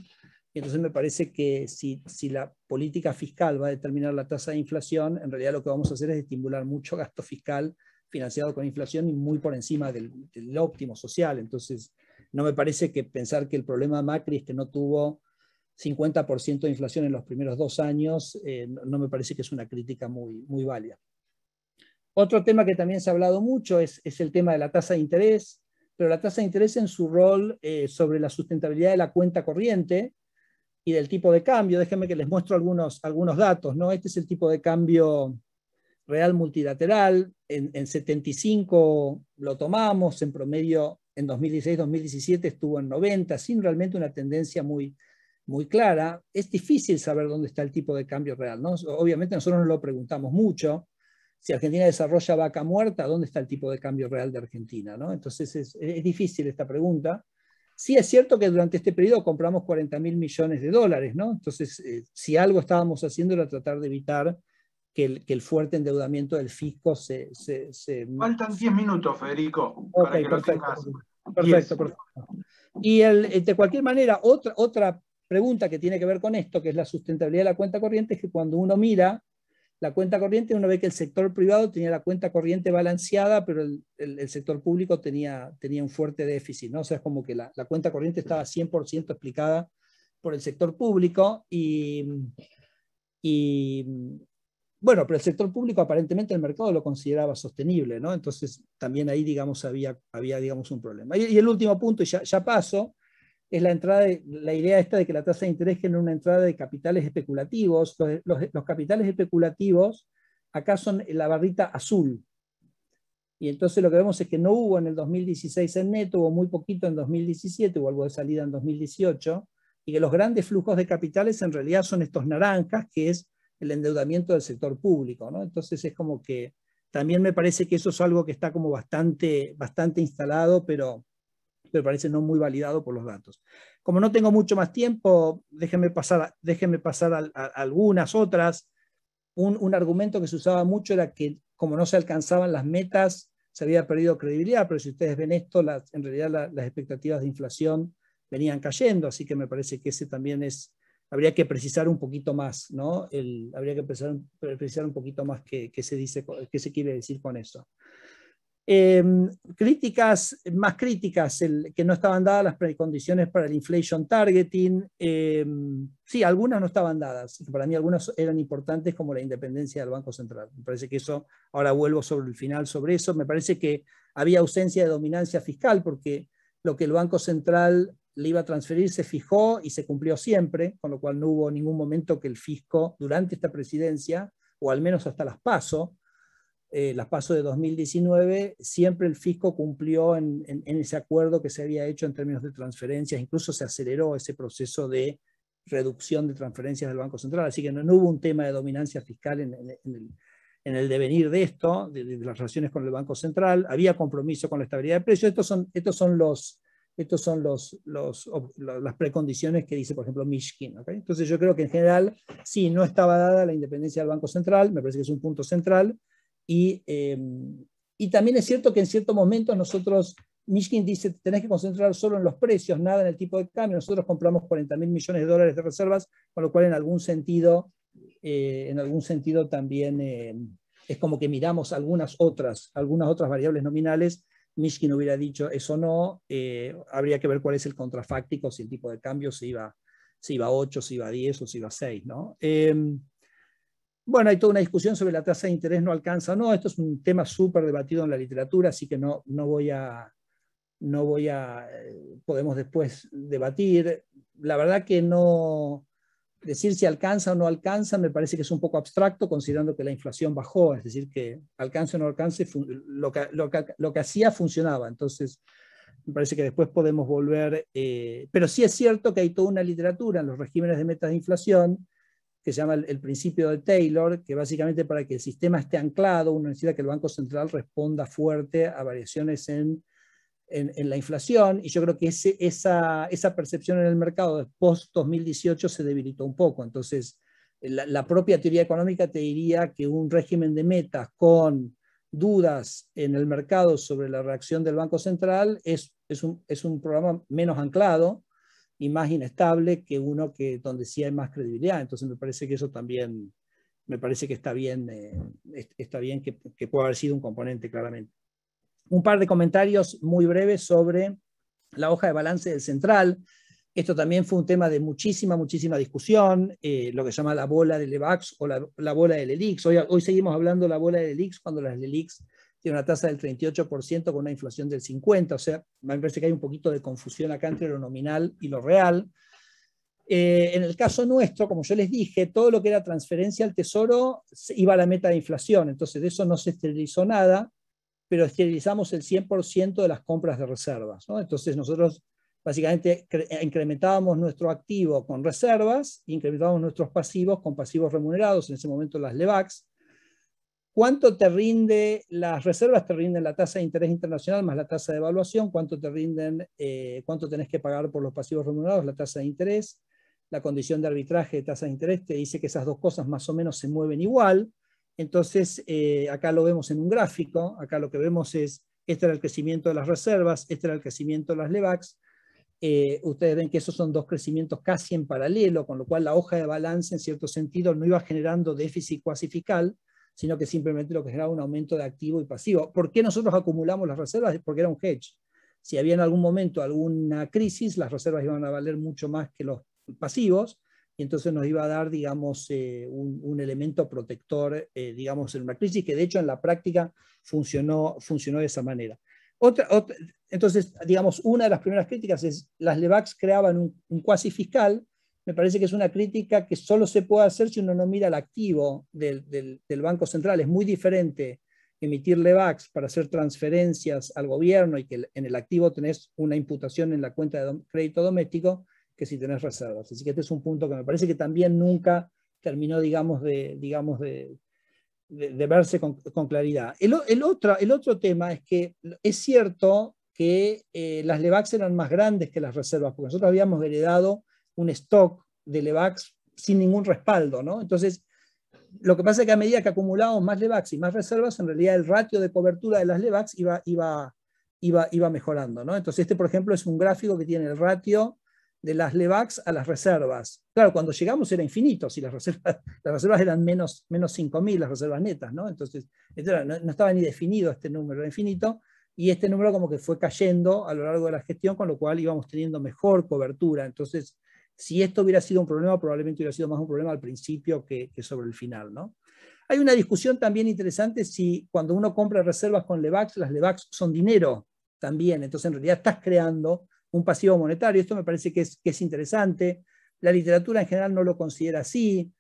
Y entonces me parece que si, la política fiscal va a determinar la tasa de inflación, en realidad lo que vamos a hacer es estimular mucho gasto fiscal financiado con inflación y muy por encima del, óptimo social. Entonces, no me parece que pensar que el problema de Macri es que no tuvo 50% de inflación en los primeros dos años, eh, no me parece que es una crítica muy, muy válida. Otro tema que también se ha hablado mucho es, el tema de la tasa de interés, pero la tasa de interés en su rol eh, sobre la sustentabilidad de la cuenta corriente y del tipo de cambio. Déjenme que les muestro algunos, algunos datos. ¿no? Este es el tipo de cambio real multilateral. En, en 75 lo tomamos, en promedio en 2016-2017 estuvo en 90, sin realmente una tendencia muy, muy clara, es difícil saber dónde está el tipo de cambio real. ¿no? Obviamente nosotros nos lo preguntamos mucho. Si Argentina desarrolla vaca muerta, ¿dónde está el tipo de cambio real de Argentina? ¿no? Entonces es, difícil esta pregunta. Sí es cierto que durante este periodo compramos 40 mil millones de dólares, ¿no? Entonces, eh, si algo estábamos haciendo era tratar de evitar que el, fuerte endeudamiento del fisco se... Faltan 10 minutos, Federico, Ok, perfecto, perfecto. Y eh, de cualquier manera, otra, otra pregunta que tiene que ver con esto, que es la sustentabilidad de la cuenta corriente, es que cuando uno mira la cuenta corriente, uno ve que el sector privado tenía la cuenta corriente balanceada, pero el, sector público tenía, tenía un fuerte déficit, ¿no? O sea, es como que la, cuenta corriente estaba 100% explicada por el sector público y, bueno, pero el sector público aparentemente el mercado lo consideraba sostenible, ¿no? Entonces también ahí, digamos, había, había digamos, un problema. Y, el último punto, y ya, ya paso, es la entrada de, la idea esta de que la tasa de interés genera una entrada de capitales especulativos. Los, capitales especulativos acá son la barrita azul. Y entonces lo que vemos es que no hubo en el 2016 en neto, hubo muy poquito en 2017, hubo algo de salida en 2018, y que los grandes flujos de capitales en realidad son estos naranjas, que es el endeudamiento del sector público. Entonces es como que también me parece que eso es algo que está como bastante, bastante instalado, pero pero parece no muy validado por los datos. Como no tengo mucho más tiempo, déjenme pasar, déjenme pasar a, algunas otras. Un, argumento que se usaba mucho era que como no se alcanzaban las metas, se había perdido credibilidad, pero si ustedes ven esto, en realidad las expectativas de inflación venían cayendo, así que me parece que ese también es, habría que precisar un poquito más, ¿no? habría que precisar, un poquito más se dice, qué se quiere decir con eso. Em, críticas, más críticas, que no estaban dadas las precondiciones para el inflation targeting. Em, sí, algunas no estaban dadas. Para mí algunas eran importantes como la independencia del Banco Central. Me parece que eso, ahora vuelvo sobre el final sobre eso, me parece que había ausencia de dominancia fiscal porque lo que el Banco Central le iba a transferir se fijó y se cumplió siempre, con lo cual no hubo ningún momento que el fisco durante esta presidencia, o al menos hasta las paso, eh, las PASO de 2019, siempre el fisco cumplió en, ese acuerdo que se había hecho en términos de transferencias, incluso se aceleró ese proceso de reducción de transferencias del Banco Central, así que no, hubo un tema de dominancia fiscal en, el, devenir de esto, de, las relaciones con el Banco Central, había compromiso con la estabilidad de precios, estos son, estos son los... Estos son los, las precondiciones que dice, por ejemplo, Mishkin. Entonces yo creo que en general, sí, no estaba dada la independencia del Banco Central, me parece que es un punto central, Em, y, también es cierto que en cierto momento nosotros, Mishkin dice, tenés que concentrar solo en los precios, nada en el tipo de cambio. Nosotros compramos 40 mil millones de dólares de reservas, con lo cual en algún sentido, eh, en algún sentido también em, es como que miramos algunas otras, algunas otras variables nominales. Mishkin hubiera dicho eso no, eh, habría que ver cuál es el contrafáctico, si el tipo de cambio se iba, se iba a 8, se iba a 10 o si iba a 6. ¿no? Em, bueno, hay toda una discusión sobre la tasa de interés no alcanza o no. Esto es un tema súper debatido en la literatura, así que no, no voy a... No voy a eh, podemos después debatir. La verdad que no... Decir si alcanza o no alcanza me parece que es un poco abstracto considerando que la inflación bajó, es decir, que alcance o no alcance, lo que, lo que, lo que hacía funcionaba. Entonces, me parece que después podemos volver, eh, pero sí es cierto que hay toda una literatura en los regímenes de metas de inflación que se llama el, principio de Taylor, que básicamente para que el sistema esté anclado, uno necesita que el Banco Central responda fuerte a variaciones en, la inflación, y yo creo que esa, esa, percepción en el mercado de post-2018 se debilitó un poco. Entonces, la, propia teoría económica te diría que un régimen de metas con dudas en el mercado sobre la reacción del Banco Central es, es, un, es un programa menos anclado y más inestable que uno que donde sí hay más credibilidad. Entonces me parece que eso también, me parece que está bien, eh, está bien que, que pueda haber sido un componente claramente. Un par de comentarios muy breves sobre la hoja de balance del central. Esto también fue un tema de muchísima, muchísima discusión, eh, lo que se llama la bola del Levax o la, bola del ELIX. Hoy, hoy seguimos hablando de la bola del ELIX cuando las ELIX tiene una tasa del 38% con una inflación del 50%, o sea, me parece que hay un poquito de confusión acá entre lo nominal y lo real. Eh, en el caso nuestro, como yo les dije, todo lo que era transferencia al tesoro iba a la meta de inflación, entonces de eso no se esterilizó nada, pero esterilizamos el 100% de las compras de reservas. Entonces nosotros básicamente incrementábamos nuestro activo con reservas, incrementábamos nuestros pasivos con pasivos remunerados, en ese momento las LEVAX, ¿Cuánto te rinde, las reservas te rinden la tasa de interés internacional más la tasa de evaluación? ¿Cuánto te rinden, eh, cuánto tenés que pagar por los pasivos remunerados, la tasa de interés? La condición de arbitraje de tasa de interés te dice que esas dos cosas más o menos se mueven igual. Entonces, eh, acá lo vemos en un gráfico, acá lo que vemos es, este era el crecimiento de las reservas, este era el crecimiento de las LEVACs. Eh, ustedes ven que esos son dos crecimientos casi en paralelo, con lo cual la hoja de balance, en cierto sentido, no iba generando déficit cuasi sino que simplemente lo que generaba un aumento de activo y pasivo. ¿Por qué nosotros acumulamos las reservas? Porque era un hedge. Si había en algún momento alguna crisis, las reservas iban a valer mucho más que los pasivos, y entonces nos iba a dar, digamos, eh, un, elemento protector, eh, digamos, en una crisis, que de hecho en la práctica funcionó, funcionó de esa manera. entonces, digamos, una de las primeras críticas es las LEVACs creaban un, un cuasi fiscal me parece que es una crítica que solo se puede hacer si uno no mira el activo del, Banco Central. Es muy diferente emitir LEVAX para hacer transferencias al gobierno y que en el activo tenés una imputación en la cuenta de crédito doméstico que si tenés reservas. Así que este es un punto que me parece que también nunca terminó, digamos, de, digamos de, verse con, claridad. El, otro, el otro tema es que es cierto que eh, las LEVAX eran más grandes que las reservas, porque nosotros habíamos heredado un stock de LEVAX sin ningún respaldo, ¿no? Entonces, lo que pasa es que a medida que acumulábamos más LEVAX y más reservas, en realidad el ratio de cobertura de las LEVAX iba, iba, iba, iba mejorando, ¿no? Entonces, este, por ejemplo, es un gráfico que tiene el ratio de las LEVAX a las reservas. Claro, cuando llegamos era infinito, si las reservas, las reservas eran menos, menos 5.000, las reservas netas, ¿no? Entonces, este no, no, estaba ni definido este número, era infinito, y este número como que fue cayendo a lo largo de la gestión, con lo cual íbamos teniendo mejor cobertura. Entonces, si esto hubiera sido un problema, probablemente hubiera sido más un problema al principio que, sobre el final, ¿no? Hay una discusión también interesante si cuando uno compra reservas con LEVAX, las LEVAX son dinero también, entonces en realidad estás creando un pasivo monetario, esto me parece que es, interesante, la literatura en general no lo considera así,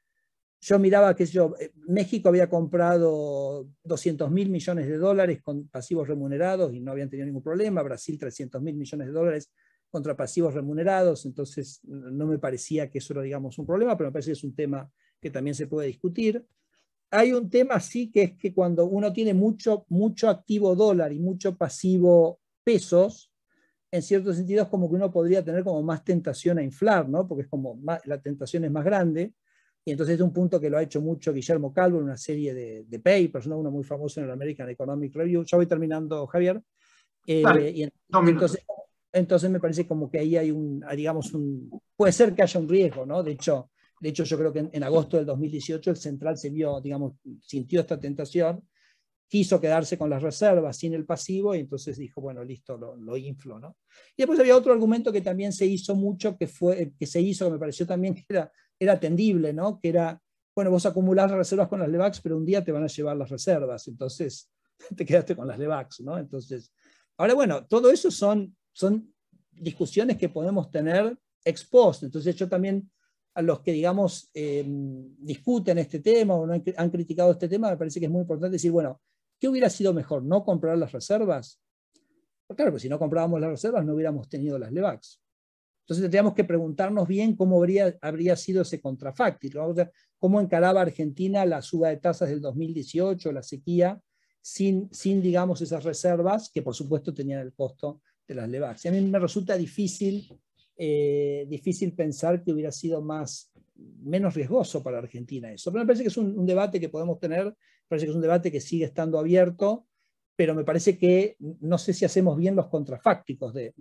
yo miraba que yo, eh, México había comprado 200 mil millones de dólares con pasivos remunerados y no habían tenido ningún problema, Brasil 300 mil millones de dólares contra pasivos remunerados, entonces no me parecía que eso era, digamos, un problema, pero me parece que es un tema que también se puede discutir. Hay un tema, sí, que es que cuando uno tiene mucho, mucho activo dólar y mucho pasivo pesos, en cierto sentido es como que uno podría tener como más tentación a inflar, ¿no? Porque es como la tentación es más grande. Y entonces este es un punto que lo ha hecho mucho Guillermo Calvo en una serie de, papers, uno muy famoso en el American Economic Review. Ya voy terminando, Javier. Eh, entonces, entonces me parece como que ahí hay un, ah, digamos, un, puede ser que haya un riesgo, ¿no? De hecho, de hecho yo creo que en, agosto del 2018 el Central se vio, digamos, sintió esta tentación, quiso quedarse con las reservas sin el pasivo y entonces dijo, bueno, listo, lo, lo inflo, ¿no? Y después había otro argumento que también se hizo mucho, que, fue, eh, que se hizo, que me pareció también que era, era atendible, ¿no? Que era, bueno, vos acumulás reservas con las LEVAX, pero un día te van a llevar las reservas, entonces te quedaste con las LEVAX, ¿no? Entonces, ahora bueno, todo eso son son discusiones que podemos tener ex post. Entonces yo también a los que, digamos, em, discuten este tema o han, criticado este tema, me parece que es muy importante decir, bueno, ¿qué hubiera sido mejor? ¿No comprar las reservas? Pues claro, pues si no comprábamos las reservas no hubiéramos tenido las LEVAX. Entonces tendríamos que preguntarnos bien cómo habría, habría sido ese contrafacto. cómo encaraba Argentina la suba de tasas del 2018, la sequía, sin, sin, digamos, esas reservas que por supuesto tenían el costo de las Levax. Y a mí me resulta difícil, eh, difícil pensar que hubiera sido más, menos riesgoso para Argentina eso. Pero me parece que es un, debate que podemos tener, parece que es un debate que sigue estando abierto, pero me parece que no sé si hacemos bien los contrafácticos. De,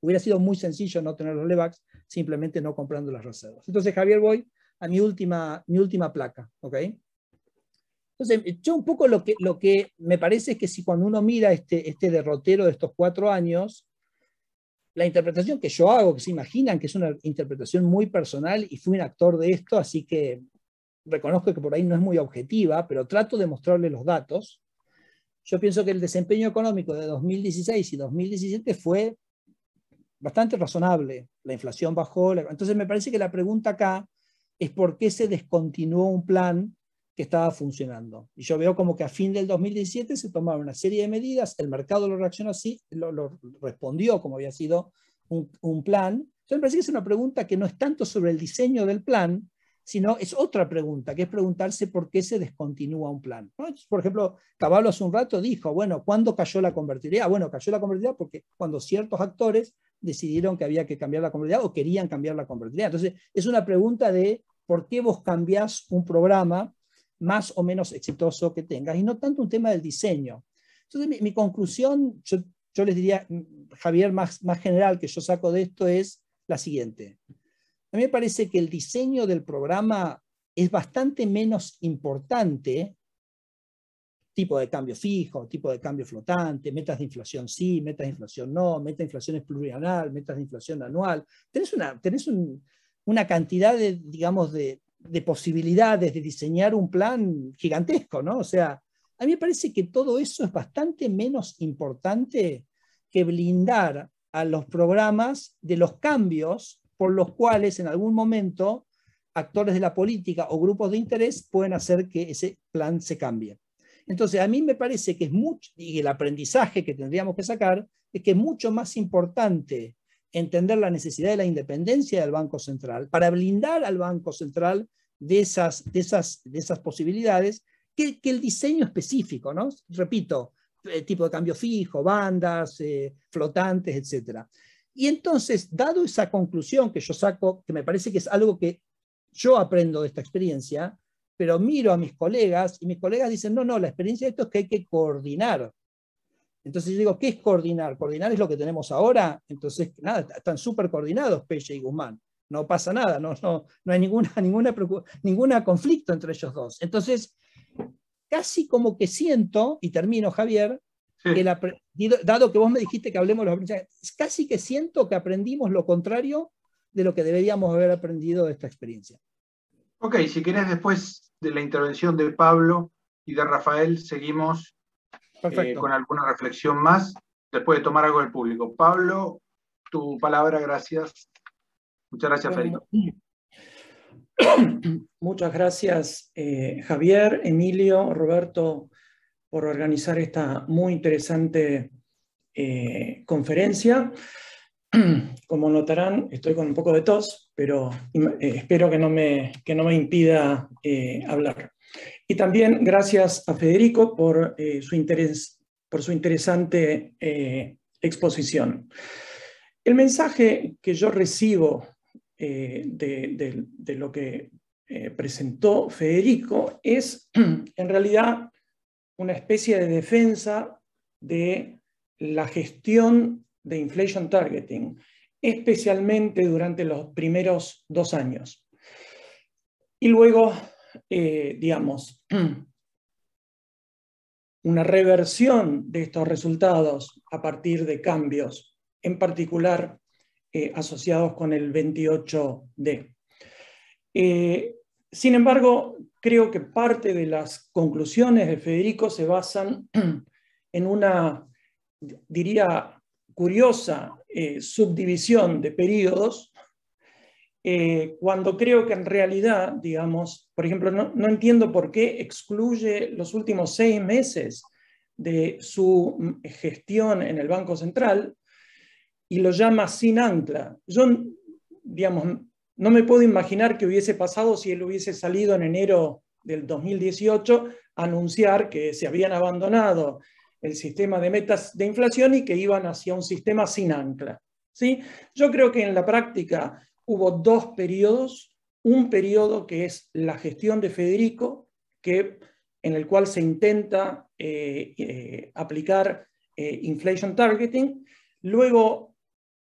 hubiera sido muy sencillo no tener los Levax, simplemente no comprando las reservas. Entonces, Javier, voy a mi última, mi última placa. Entonces, yo un poco lo que, lo que me parece es que si cuando uno mira este, este derrotero de estos cuatro años, la interpretación que yo hago, que se imaginan que es una interpretación muy personal y fui un actor de esto, así que reconozco que por ahí no es muy objetiva, pero trato de mostrarle los datos. Yo pienso que el desempeño económico de 2016 y 2017 fue bastante razonable. La inflación bajó. Entonces me parece que la pregunta acá es por qué se descontinuó un plan que estaba funcionando. Y yo veo como que a fin del 2017 se tomaron una serie de medidas, el mercado lo reaccionó así, lo, respondió como había sido un, plan. Entonces me parece que es una pregunta que no es tanto sobre el diseño del plan, sino es otra pregunta, que es preguntarse por qué se descontinúa un plan. Por ejemplo, Caballo hace un rato dijo, bueno, ¿cuándo cayó la convertibilidad? Ah, bueno, cayó la convertibilidad porque cuando ciertos actores decidieron que había que cambiar la convertibilidad o querían cambiar la convertibilidad. Entonces, es una pregunta de por qué vos cambiás un programa más o menos exitoso que tengas, y no tanto un tema del diseño. Entonces, mi, conclusión, yo, les diría, mm, Javier, más, más general que yo saco de esto es la siguiente. A mí me parece que el diseño del programa es bastante menos importante, tipo de cambio fijo, tipo de cambio flotante, metas de inflación sí, metas de inflación no, metas de inflación es plurianual, metas de inflación anual. Tenés una, tenés una cantidad de, digamos, de, de posibilidades de diseñar un plan gigantesco, ¿no? O sea, a mí me parece que todo eso es bastante menos importante que blindar a los programas de los cambios por los cuales en algún momento actores de la política o grupos de interés pueden hacer que ese plan se cambie. Entonces, a mí me parece que es mucho, y el aprendizaje que tendríamos que sacar, es que es mucho más importante entender la necesidad de la independencia del Banco Central, para blindar al Banco Central de esas, posibilidades, que, el diseño específico, ¿no? Repito, eh, tipo de cambio fijo, bandas, eh, flotantes, etc. Y entonces, dado esa conclusión que yo saco, que me parece que es algo que yo aprendo de esta experiencia, pero miro a mis colegas y mis colegas dicen, no, no, la experiencia de esto es que hay que coordinar entonces yo digo, ¿qué es coordinar? ¿Coordinar es lo que tenemos ahora? Entonces, nada, están súper coordinados Pelle y Guzmán. No pasa nada, no, no, no hay ningún ninguna, ninguna conflicto entre ellos dos. Entonces, casi como que siento, y termino, Javier, dado que vos me dijiste que hablemos de los aprendizajes, casi que siento que aprendimos lo contrario de lo que deberíamos haber aprendido de esta experiencia. Ok, si querés después de la intervención de Pablo y de Rafael, seguimos eh, con alguna reflexión más, después de tomar algo del público. Pablo, tu palabra, gracias. Muchas gracias, Federico. Muchas gracias, eh, Javier, Emilio, Roberto, por organizar esta muy interesante eh, conferencia. Como notarán, estoy con un poco de tos, pero espero que no me, que no me impida hablar. Y también gracias a Federico por, eh, su, interés, por su interesante eh, exposición. El mensaje que yo recibo eh, de, de, lo que presentó Federico es en realidad una especie de defensa de la gestión de inflation targeting, especialmente durante los primeros dos años. Y luego eh, digamos, una reversión de estos resultados a partir de cambios, en particular eh, asociados con el 28D. Eh, sin embargo, creo que parte de las conclusiones de Federico se basan en una, diría, curiosa subdivisión de periodos eh, cuando creo que en realidad, digamos, por ejemplo, no, no, entiendo por qué excluye los últimos seis meses de su gestión en el Banco Central y lo llama sin ancla. Yo, digamos, no me puedo imaginar que hubiese pasado si él hubiese salido en enero del 2018 a anunciar que se habían abandonado el sistema de metas de inflación y que iban hacia un sistema sin ancla. ¿sí? Yo creo que en la práctica hubo dos periodos, un periodo que es la gestión de Federico, que, en el cual se intenta eh, eh, aplicar eh, inflation targeting, luego,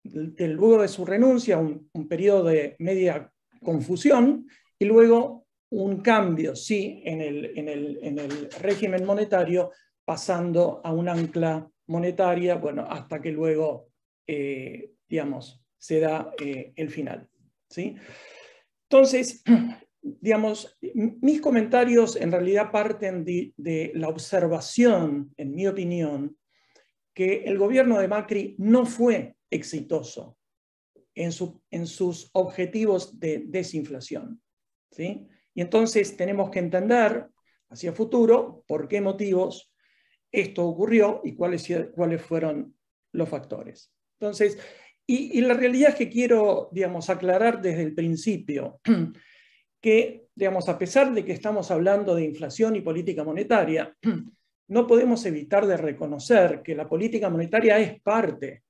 de, luego de su renuncia, un, periodo de media confusión, y luego un cambio, sí, en el, régimen monetario, pasando a un ancla monetaria, bueno, hasta que luego, digamos, se da eh, el final. ¿sí? Entonces, digamos, mis comentarios en realidad parten de, la observación, en mi opinión, que el gobierno de Macri no fue exitoso en, su, en, sus objetivos de desinflación. ¿sí? Y entonces tenemos que entender hacia futuro por qué motivos esto ocurrió y cuáles, cuáles fueron los factores. Entonces, y, la realidad es que quiero, digamos, aclarar desde el principio que, digamos, a pesar de que estamos hablando de inflación y política monetaria, no podemos evitar de reconocer que la política monetaria es parte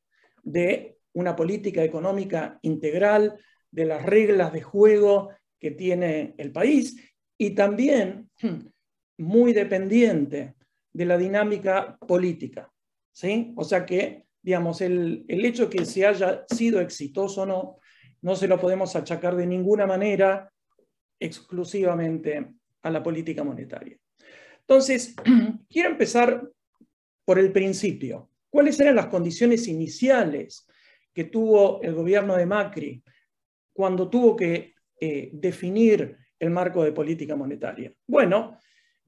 de una política económica integral, de las reglas de juego que tiene el país y también muy dependiente de la dinámica política. ¿sí? O sea que digamos, el, hecho de que se haya sido exitoso o no, no se lo podemos achacar de ninguna manera exclusivamente a la política monetaria. Entonces, quiero empezar por el principio. ¿Cuáles eran las condiciones iniciales que tuvo el gobierno de Macri cuando tuvo que eh, definir el marco de política monetaria? Bueno,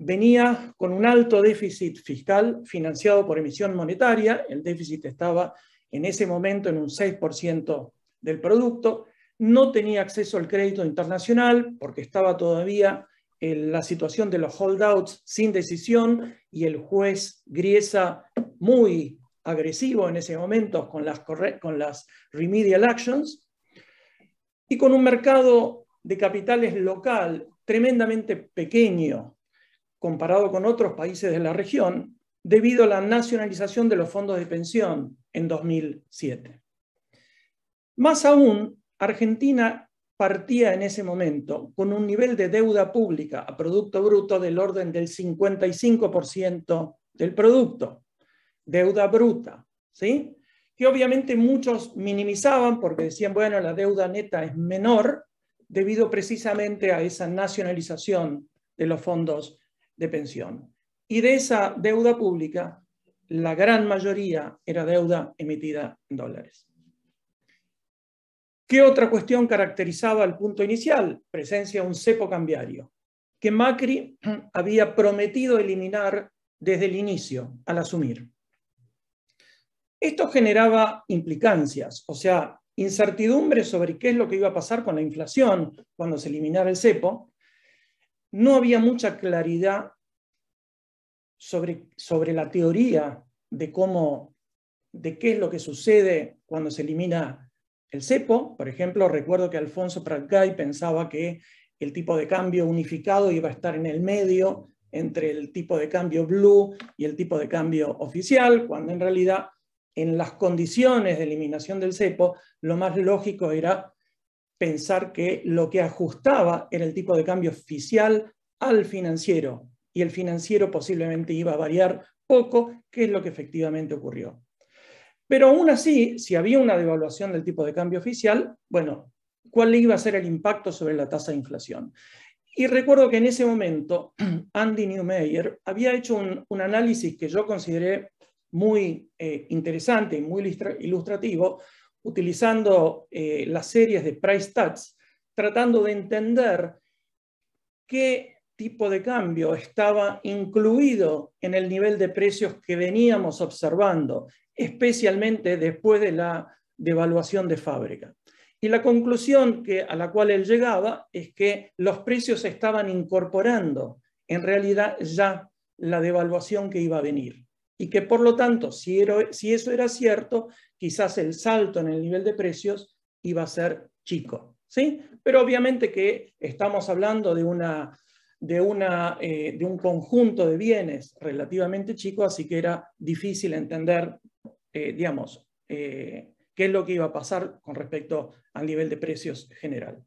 venía con un alto déficit fiscal financiado por emisión monetaria, el déficit estaba en ese momento en un 6% del producto, no tenía acceso al crédito internacional porque estaba todavía en la situación de los holdouts sin decisión y el juez Griesa muy agresivo en ese momento con las, con las remedial actions y con un mercado de capitales local tremendamente pequeño comparado con otros países de la región debido a la nacionalización de los fondos de pensión en 2007. Más aún, Argentina partía en ese momento con un nivel de deuda pública a Producto Bruto del orden del 55% del producto, deuda bruta, ¿sí? que obviamente muchos minimizaban porque decían, bueno, la deuda neta es menor debido precisamente a esa nacionalización de los fondos de pensión. Y de esa deuda pública, la gran mayoría era deuda emitida en dólares. ¿Qué otra cuestión caracterizaba el punto inicial? Presencia de un cepo cambiario, que Macri había prometido eliminar desde el inicio, al asumir. Esto generaba implicancias, o sea, incertidumbre sobre qué es lo que iba a pasar con la inflación cuando se eliminara el cepo, no había mucha claridad sobre, sobre la teoría de cómo, de qué es lo que sucede cuando se elimina el cepo. Por ejemplo, recuerdo que Alfonso Pratgay pensaba que el tipo de cambio unificado iba a estar en el medio entre el tipo de cambio blue y el tipo de cambio oficial, cuando en realidad en las condiciones de eliminación del cepo lo más lógico era pensar que lo que ajustaba era el tipo de cambio oficial al financiero y el financiero posiblemente iba a variar poco, que es lo que efectivamente ocurrió. Pero aún así, si había una devaluación del tipo de cambio oficial, bueno, ¿cuál iba a ser el impacto sobre la tasa de inflación? Y recuerdo que en ese momento Andy Newmeyer había hecho un, análisis que yo consideré muy eh, interesante y muy ilustrativo, utilizando eh, las series de price tags, tratando de entender qué tipo de cambio estaba incluido en el nivel de precios que veníamos observando, especialmente después de la devaluación de fábrica. Y la conclusión a la cual él llegaba es que los precios estaban incorporando en realidad ya la devaluación que iba a venir y que por lo tanto, si, eso era cierto, quizás el salto en el nivel de precios iba a ser chico. ¿sí? Pero obviamente que estamos hablando de, una, de, una, eh, de un conjunto de bienes relativamente chico, así que era difícil entender, eh, digamos, eh, qué es lo que iba a pasar con respecto al nivel de precios general.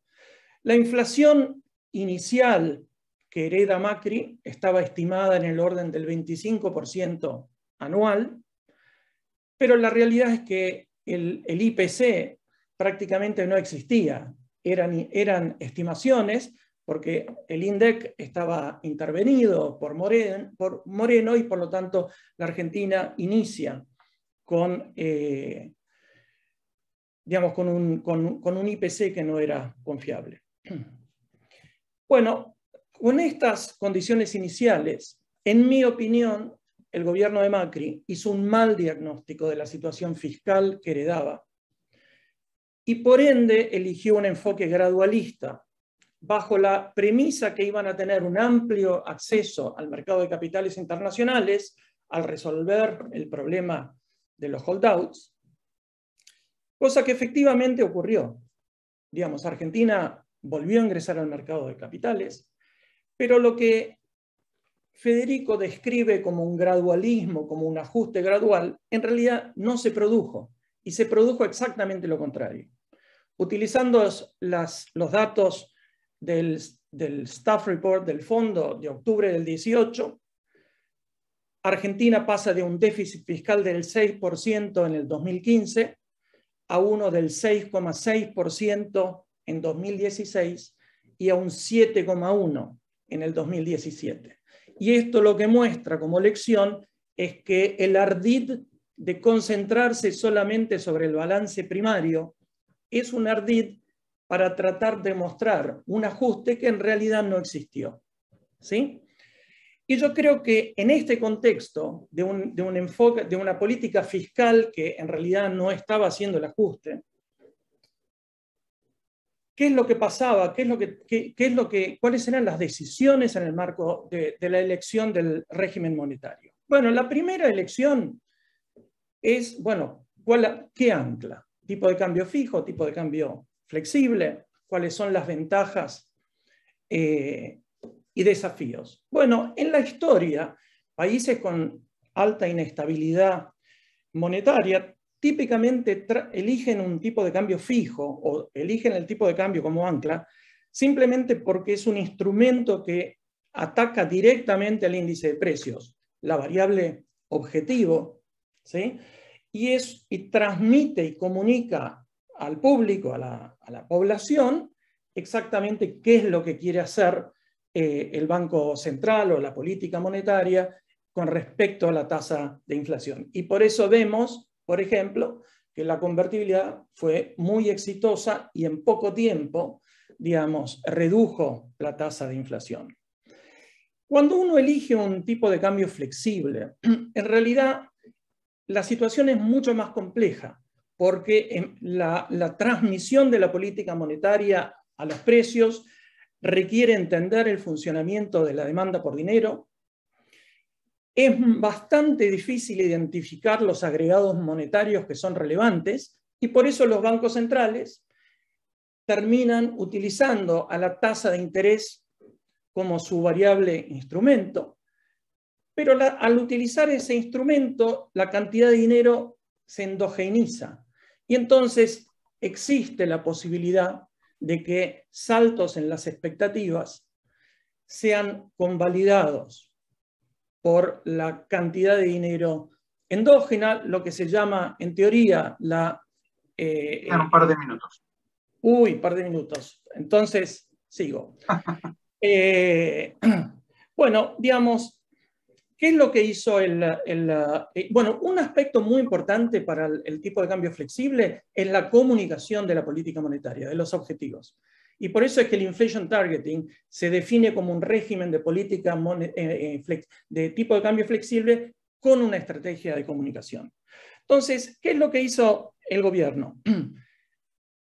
La inflación inicial que hereda Macri estaba estimada en el orden del 25% anual, pero la realidad es que el, IPC prácticamente no existía. Eran, estimaciones porque el INDEC estaba intervenido por Moreno, y por lo tanto la Argentina inicia con, eh, digamos, con un IPC que no era confiable. Bueno, con estas condiciones iniciales, en mi opinión, el gobierno de Macri hizo un mal diagnóstico de la situación fiscal que heredaba y por ende eligió un enfoque gradualista bajo la premisa que iban a tener un amplio acceso al mercado de capitales internacionales al resolver el problema de los holdouts, cosa que efectivamente ocurrió. Digamos, Argentina volvió a ingresar al mercado de capitales, pero lo que Federico describe como un gradualismo, como un ajuste gradual, en realidad no se produjo y se produjo exactamente lo contrario. Utilizando los datos del Staff Report del Fondo de octubre del 18, Argentina pasa de un déficit fiscal del 6% en el 2015 a uno del 6,6% en 2016 y a un 7,1% en el 2017. Y esto lo que muestra como lección es que el ardid de concentrarse solamente sobre el balance primario es un ardid para tratar de mostrar un ajuste que en realidad no existió. ¿Sí? Y yo creo que en este contexto de, un, enfoque, de una política fiscal que en realidad no estaba haciendo el ajuste, qué es lo que pasaba, qué es lo que, es lo que, cuáles eran las decisiones en el marco de, la elección del régimen monetario. Bueno, la primera elección es, bueno, ¿cuál, ¿qué ancla? ¿Tipo de cambio fijo, tipo de cambio flexible? ¿Cuáles son las ventajas eh, y desafíos? Bueno, en la historia, países con alta inestabilidad monetaria típicamente eligen un tipo de cambio fijo o eligen el tipo de cambio como ancla simplemente porque es un instrumento que ataca directamente al índice de precios, la variable objetivo, ¿sí? y, es, y transmite y comunica al público, a la, población, exactamente qué es lo que quiere hacer eh, el Banco Central o la política monetaria con respecto a la tasa de inflación. Y por eso vemos por ejemplo, que la convertibilidad fue muy exitosa y en poco tiempo, digamos, redujo la tasa de inflación. Cuando uno elige un tipo de cambio flexible, en realidad la situación es mucho más compleja porque la, la transmisión de la política monetaria a los precios requiere entender el funcionamiento de la demanda por dinero, es bastante difícil identificar los agregados monetarios que son relevantes y por eso los bancos centrales terminan utilizando a la tasa de interés como su variable instrumento, pero al utilizar ese instrumento, la cantidad de dinero se endogeniza y entonces existe la posibilidad de que saltos en las expectativas sean convalidados por la cantidad de dinero endógena, lo que se llama en teoría la... Eh, un par de minutos. Uy, par de minutos. Entonces, sigo. Eh, bueno, digamos, ¿qué es lo que hizo el... Eh, bueno, un aspecto muy importante para el, tipo de cambio flexible es la comunicación de la política monetaria, de los objetivos. Y por eso es que el inflation targeting se define como un régimen de política eh, eh, de tipo de cambio flexible con una estrategia de comunicación. Entonces, ¿qué es lo que hizo el gobierno?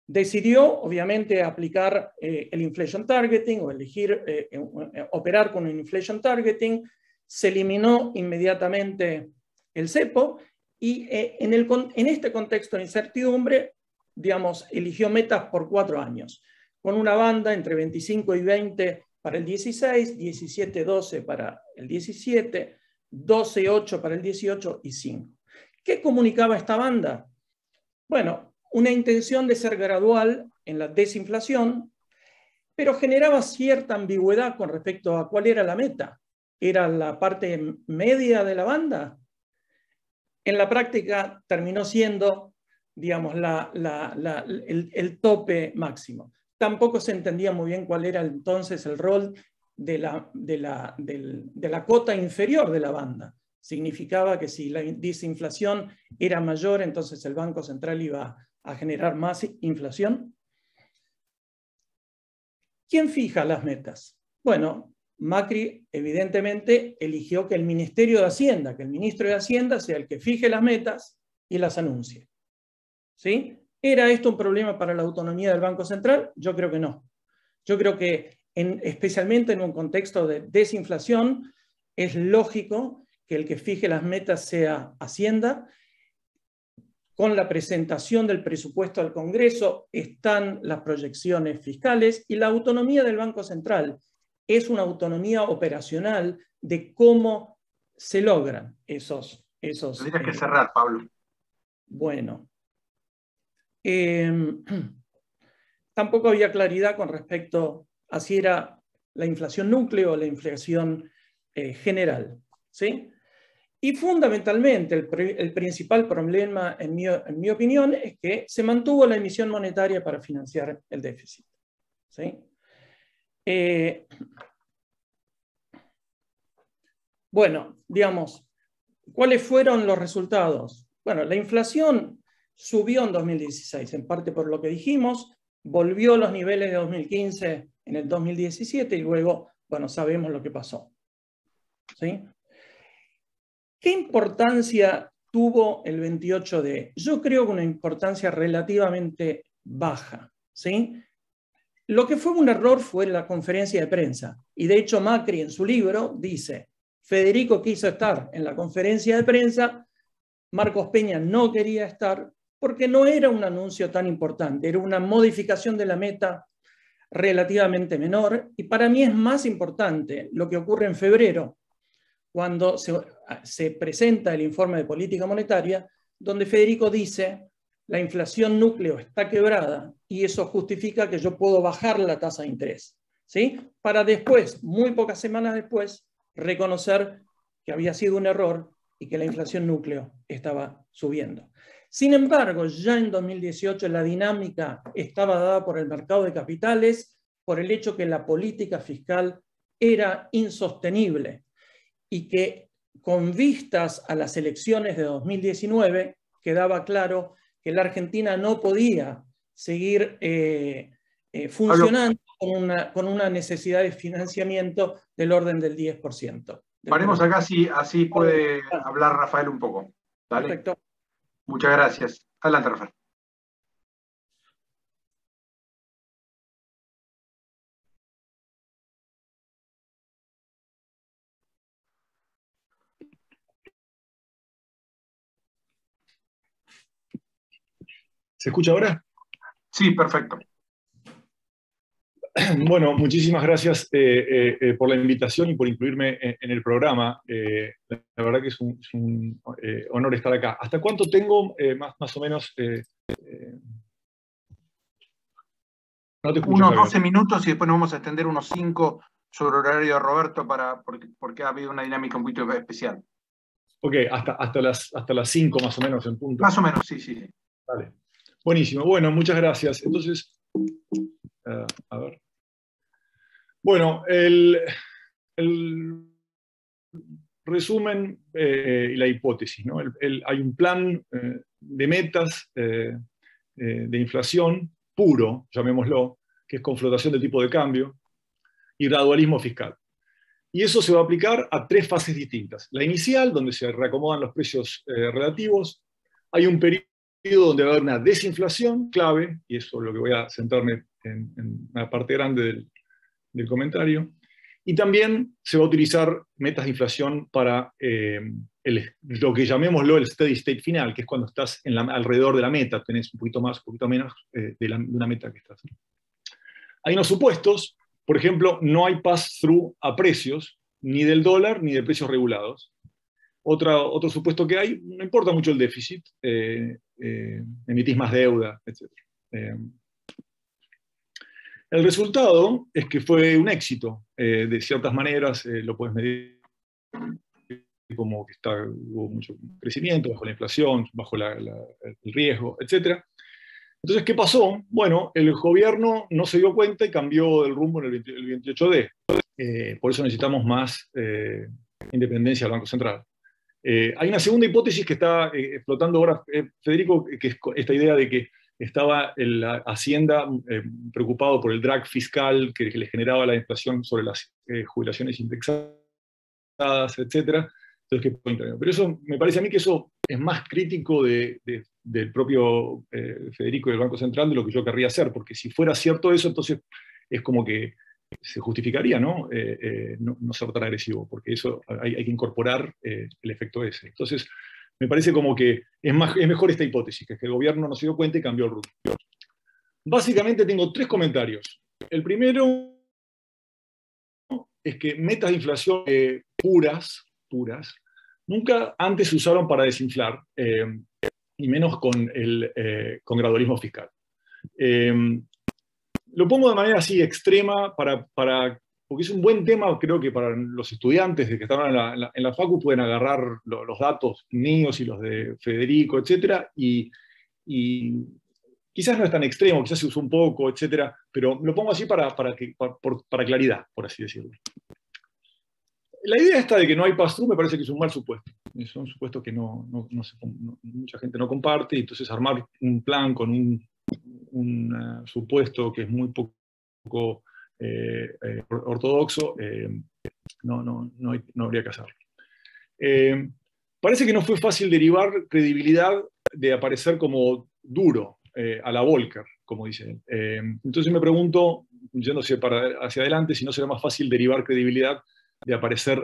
Decidió, obviamente, aplicar eh, el inflation targeting o elegir operar con un inflation targeting. Se eliminó inmediatamente el cepo y en, en este contexto de incertidumbre, digamos, eligió metas por cuatro años con una banda entre 25 y 20 para el 16, 17, 12 para el 17, 12, 8 para el 18 y 5. ¿Qué comunicaba esta banda? Bueno, una intención de ser gradual en la desinflación, pero generaba cierta ambigüedad con respecto a cuál era la meta. ¿Era la parte media de la banda? En la práctica terminó siendo, digamos, el tope máximo tampoco se entendía muy bien cuál era entonces el rol de la, cota inferior de la banda. Significaba que si la desinflación era mayor, entonces el Banco Central iba a generar más inflación. ¿Quién fija las metas? Bueno, Macri evidentemente eligió que el Ministerio de Hacienda, que el ministro de Hacienda sea el que fije las metas y las anuncie. ¿Sí? ¿Era esto un problema para la autonomía del Banco Central? Yo creo que no. Yo creo que en, especialmente en un contexto de desinflación es lógico que el que fije las metas sea Hacienda. Con la presentación del presupuesto al Congreso están las proyecciones fiscales y la autonomía del Banco Central es una autonomía operacional de cómo se logran esos... esos que eh, cerrar, Pablo. Bueno, Em, tampoco había claridad con respecto a si era la inflación núcleo o la inflación eh, general. ¿sí? Y fundamentalmente, el, principal problema, en mi, opinión, es que se mantuvo la emisión monetaria para financiar el déficit. Eh, bueno, digamos, ¿cuáles fueron los resultados? Bueno, la inflación subió en 2016, en parte por lo que dijimos, volvió a los niveles de 2015 en el 2017 y luego, bueno, sabemos lo que pasó. ¿Sí? ¿Qué importancia tuvo el 28 de? Yo creo que una importancia relativamente baja. ¿sí? Lo que fue un error fue la conferencia de prensa. Y de hecho Macri en su libro dice, Federico quiso estar en la conferencia de prensa, Marcos Peña no quería estar, porque no era un anuncio tan importante, era una modificación de la meta relativamente menor y para mí es más importante lo que ocurre en febrero, cuando se, presenta el informe de política monetaria, donde Federico dice, la inflación núcleo está quebrada y eso justifica que yo puedo bajar la tasa de interés, ¿sí? Para después, muy pocas semanas después, reconocer que había sido un error y que la inflación núcleo estaba subiendo. Sin embargo, ya en 2018 la dinámica estaba dada por el mercado de capitales, por el hecho que la política fiscal era insostenible y que con vistas a las elecciones de 2019 quedaba claro que la Argentina no podía seguir eh, eh, funcionando con una, necesidad de financiamiento del orden del 10%. Paremos acá, si así puede hablar Rafael un poco. Perfecto. Muchas gracias. Adelante, Rafael. ¿Se escucha ahora? Sí, perfecto. Bueno, muchísimas gracias eh, eh, eh, por la invitación y por incluirme en, el programa. la verdad que es un, honor estar acá. ¿Hasta cuánto tengo más, más o menos? unos 12 minutos y después nos vamos a extender unos 5 sobre horario de Roberto para, porque, ha habido una dinámica un poquito especial. Ok, hasta, hasta, las, hasta las 5 más o menos en punto. Más o menos, sí, sí. Vale. Buenísimo. Bueno, muchas gracias. Entonces... Eh, ver. Bueno, el, resumen eh, y la hipótesis. hay un plan eh, de metas de inflación puro, llamémoslo, que es confrontación de tipo de cambio y gradualismo fiscal. Y eso se va a aplicar a tres fases distintas. La inicial, donde se reacomodan los precios relativos. Hay un periodo donde va a haber una desinflación clave, y eso es lo que voy a centrarme en, la parte grande del, del, comentario. Y también se va a utilizar metas de inflación para eh, el, lo que llamémoslo el steady state final, que es cuando estás en la, alrededor de la meta, tenés un poquito más, un poquito menos eh, de, la, una meta que estás. Hay unos supuestos, por ejemplo, no hay pass-through a precios, ni del dólar, ni de precios regulados. Otra, otro supuesto que hay, no importa mucho el déficit, eh, emitís más deuda, etc. El resultado es que fue un éxito. Eh, de ciertas maneras eh, lo puedes medir como que está, hubo mucho crecimiento, bajo la inflación, bajo el riesgo, etc. Entonces, ¿qué pasó? Bueno, el gobierno no se dio cuenta y cambió el rumbo en el, 28D. Eh, por eso necesitamos más independencia del Banco Central. hay una segunda hipótesis que está explotando ahora Federico, que es esta idea de que estaba la Hacienda eh, preocupado por el drag fiscal que, le generaba la inflación sobre las eh, jubilaciones indexadas, etc. Entonces, ¿qué Pero eso, me parece a mí que eso es más crítico del propio eh, Federico Federico del Banco Central de lo que yo querría hacer, porque si fuera cierto eso, entonces es como que se justificaría ¿no? No, ser tan agresivo, porque eso hay, hay que incorporar el efecto ese. Entonces, me parece como que es, más, mejor esta hipótesis, que es que el gobierno no se dio cuenta y cambió el rumbo. Básicamente tengo tres comentarios. El primero es que metas de inflación eh, puras, puras, nunca antes se usaron para desinflar, eh, y menos con el eh, gradualismo fiscal. lo pongo de manera así extrema para, para porque es un buen tema, creo que para los estudiantes que estaban en la, FACU pueden agarrar los datos míos y los de Federico, etcétera, y, quizás no es tan extremo, quizás se usa un poco, etcétera, pero lo pongo así para, que, para, claridad, por así decirlo. La idea esta de que no hay pass me parece que es un mal supuesto. Es un supuesto que no, mucha gente no comparte, entonces armar un plan con un, eh, supuesto que es muy poco eh, eh, ortodoxo, eh, no, no, habría que hacerlo. parece que no fue fácil derivar credibilidad de aparecer como duro a la Volcker, como dicen. entonces me pregunto, yéndose para, hacia adelante, si no será más fácil derivar credibilidad de aparecer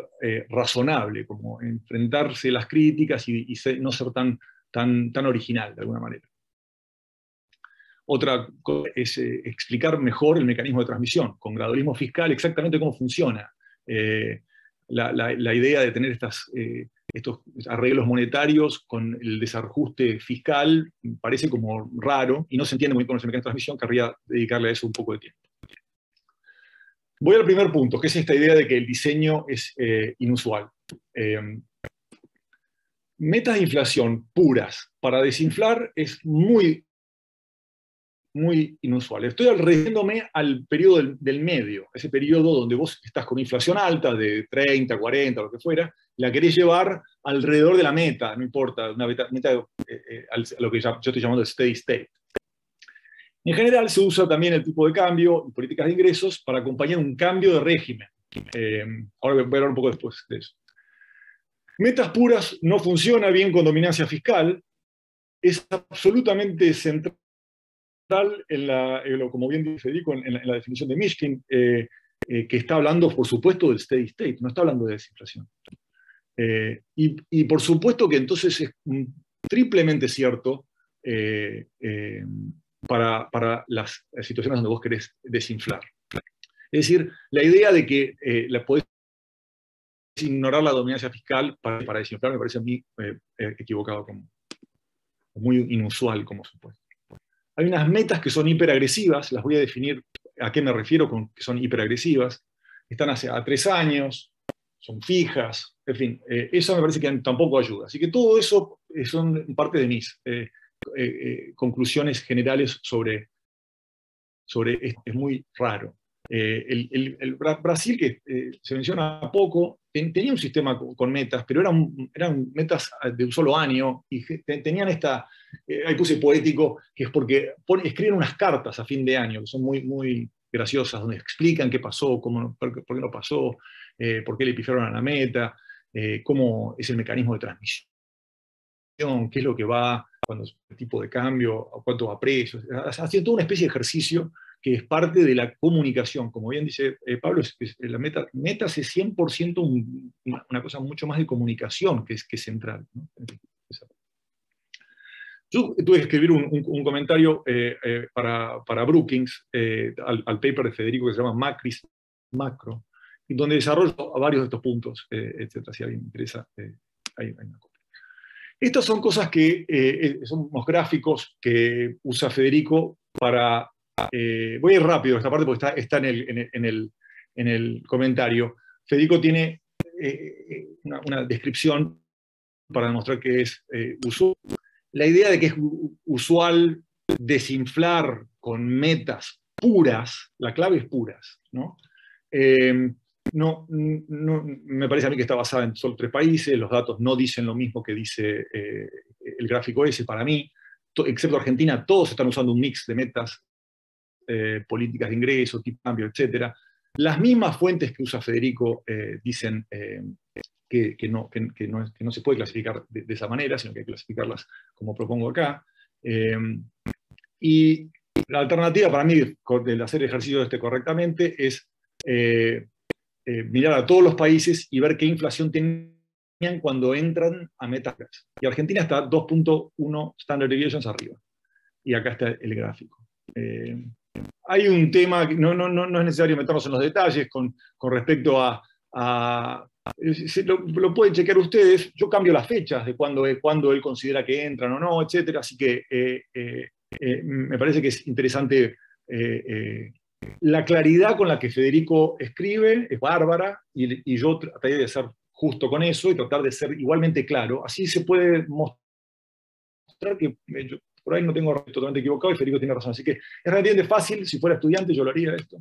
razonable, como enfrentarse a las críticas y, no ser tan, tan, tan original de alguna manera. Otra cosa es eh, explicar mejor el mecanismo de transmisión, con gradualismo fiscal, exactamente cómo funciona. Eh, la, idea de tener eh, estos arreglos monetarios con el desajuste fiscal parece como raro y no se entiende muy bien con el mecanismo de transmisión, querría dedicarle a eso un poco de tiempo. Voy al primer punto, que es esta idea de que el diseño es inusual metas de inflación puras para desinflar es muy muy inusual. Estoy alrededor al periodo del, medio, ese periodo donde vos estás con inflación alta de 30, 40, lo que fuera, la querés llevar alrededor de la meta, no importa, una meta, eh, eh, a lo que yo estoy llamando el steady state. En general se usa también el tipo de cambio y políticas de ingresos para acompañar un cambio de régimen. Eh, ahora voy a hablar un poco después de eso. Metas puras no funcionan bien con dominancia fiscal. Es absolutamente central en la, como bien dice Dico, en, la, definición de Mishkin, eh, eh, que está hablando, por supuesto, del steady state, no está hablando de desinflación. Eh, y, por supuesto que entonces es triplemente cierto para, las situaciones donde vos querés desinflar. Es decir, la idea de que la podés ignorar la dominancia fiscal para, para, desinflar me parece a mí equivocado, como, muy inusual como supuesto. Hay unas metas que son hiperagresivas, las voy a definir a qué me refiero con que son hiperagresivas. Están hacia a tres años, son fijas, en fin, eh, eso me parece que tampoco ayuda. Así que todo eso eh, son parte de mis eh, conclusiones generales sobre, sobre esto. Es muy raro. Eh, el, Brasil, que eh, se menciona poco, tenía un sistema con, metas, pero eran, eran, metas ah, de un solo año y tenían esta, eh, ahí puse poético, que es porque pon, escriben unas cartas a fin de año, que son muy, muy graciosas, donde explican qué pasó, cómo, por, qué no pasó, por qué le pifaron a la meta, cómo es el mecanismo de transmisión qué es lo que va, cuando tipo de cambio, cuánto va precio, haciendo toda una especie de ejercicio que es parte de la comunicación. Como bien dice eh, Pablo, metas es, eh, la meta, meta es 100% una cosa mucho más de comunicación que, es, que central. Yo tuve que escribir un, comentario eh, para, Brookings, al, paper de Federico que se llama Macris Macro, donde desarrollo varios de estos puntos, etcétera, si alguien interesa, ahí hay una copia. Estas son cosas que, son unos gráficos que usa Federico para eh, voy a ir rápido esta parte porque está, en, el, comentario. Federico tiene eh, eh, una, descripción para demostrar que es La idea de que es usual desinflar con metas puras, la clave es puras, ¿no? me parece a mí que está basada en solo tres países, los datos no dicen lo mismo que dice el gráfico ese para mí, excepto Argentina, todos están usando un mix de metas eh, políticas de ingreso, tipo cambio, etc. Las mismas fuentes que usa Federico eh, dicen eh, que, no, se puede clasificar de, esa manera, sino que hay que clasificarlas como propongo acá. y la alternativa para mí de hacer ejercicio de este correctamente es mirar a todos los países y ver qué inflación tenían cuando entran a metas. Y Argentina está 2.1 standard deviations arriba. Y acá está el gráfico hay un tema, que no, no, no, es necesario meternos en los detalles con, respecto a... lo, pueden chequear ustedes, yo cambio las fechas de cuando, cuando él considera que entran o no, etc. así que eh, eh, eh, me parece que es interesante la claridad con la que Federico escribe, es bárbara, y, yo trataría de ser justo con eso y tratar de ser igualmente claro, así se puede mostrar que por ahí no tengo totalmente equivocado y Federico tiene razón. Así que es relativamente fácil, si fuera estudiante yo lo haría esto.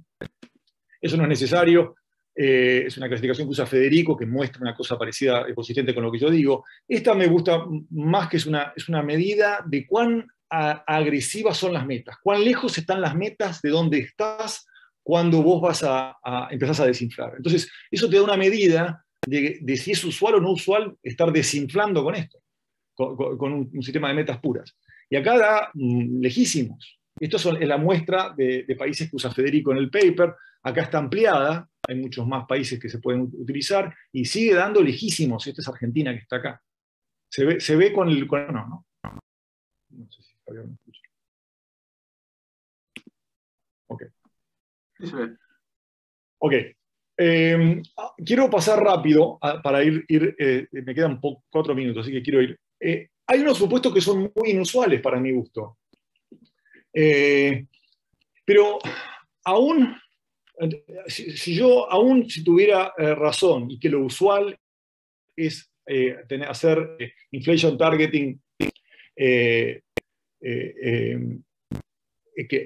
Eso no es necesario, eh, es una clasificación que usa Federico que muestra una cosa parecida, eh, consistente con lo que yo digo. Esta me gusta más que es una, es una medida de cuán agresivas son las metas, cuán lejos están las metas de donde estás cuando vos vas a, empezás a desinflar. Entonces, eso te da una medida de, si es usual o no usual estar desinflando con esto, con, un sistema de metas puras. Y acá da mm, lejísimos. Esto es la muestra de, países que usa Federico en el paper. Acá está ampliada, hay muchos más países que se pueden utilizar y sigue dando lejísimos. Esta es Argentina que está acá. Se ve, con el. no, no. No sé si Javier me escucha. Ok. se ve. Ok. Em, ah, quiero pasar rápido para ir, ir eh, me quedan cuatro minutos, así que quiero ir. Eh, hay unos supuestos que son muy inusuales para mi gusto. Eh, pero aún, si, yo, aún si tuviera eh, razón y que lo usual es eh, hacer inflation targeting, que,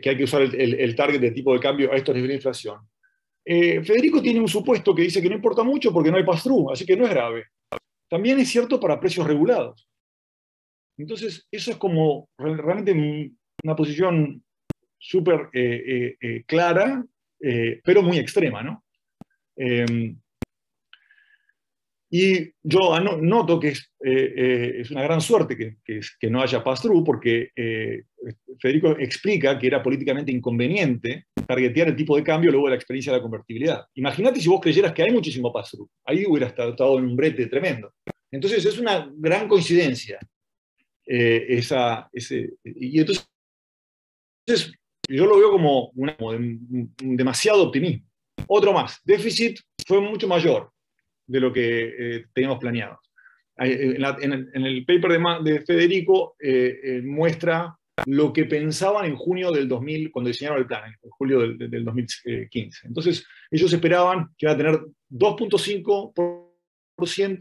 hay que usar el, target de tipo de cambio a estos niveles de inflación. Federico tiene un supuesto que dice que no importa mucho porque no hay pass-through, así que no es grave. También es cierto para precios regulados. ¿Mm? Entonces, eso es como realmente una posición súper eh, eh, eh, clara, pero muy extrema, em, y yo noto que es, una gran suerte que, no haya pass-through, porque Federico explica que era políticamente inconveniente targetear el tipo de cambio luego de la experiencia de la convertibilidad. Imagínate si vos creyeras que hay muchísimo pass-through. Ahí hubieras estado en un brete tremendo. Entonces es una gran coincidencia eh, esa, ese, y entonces, yo lo veo como, un demasiado optimismo. Otro más, déficit fue mucho mayor de lo que eh, teníamos planeado. Eh, en, el, paper de, Federico muestra lo que pensaban en junio del 2000, cuando diseñaron el plan, en julio del, del 2015. Entonces, ellos esperaban que iba a tener 2.5%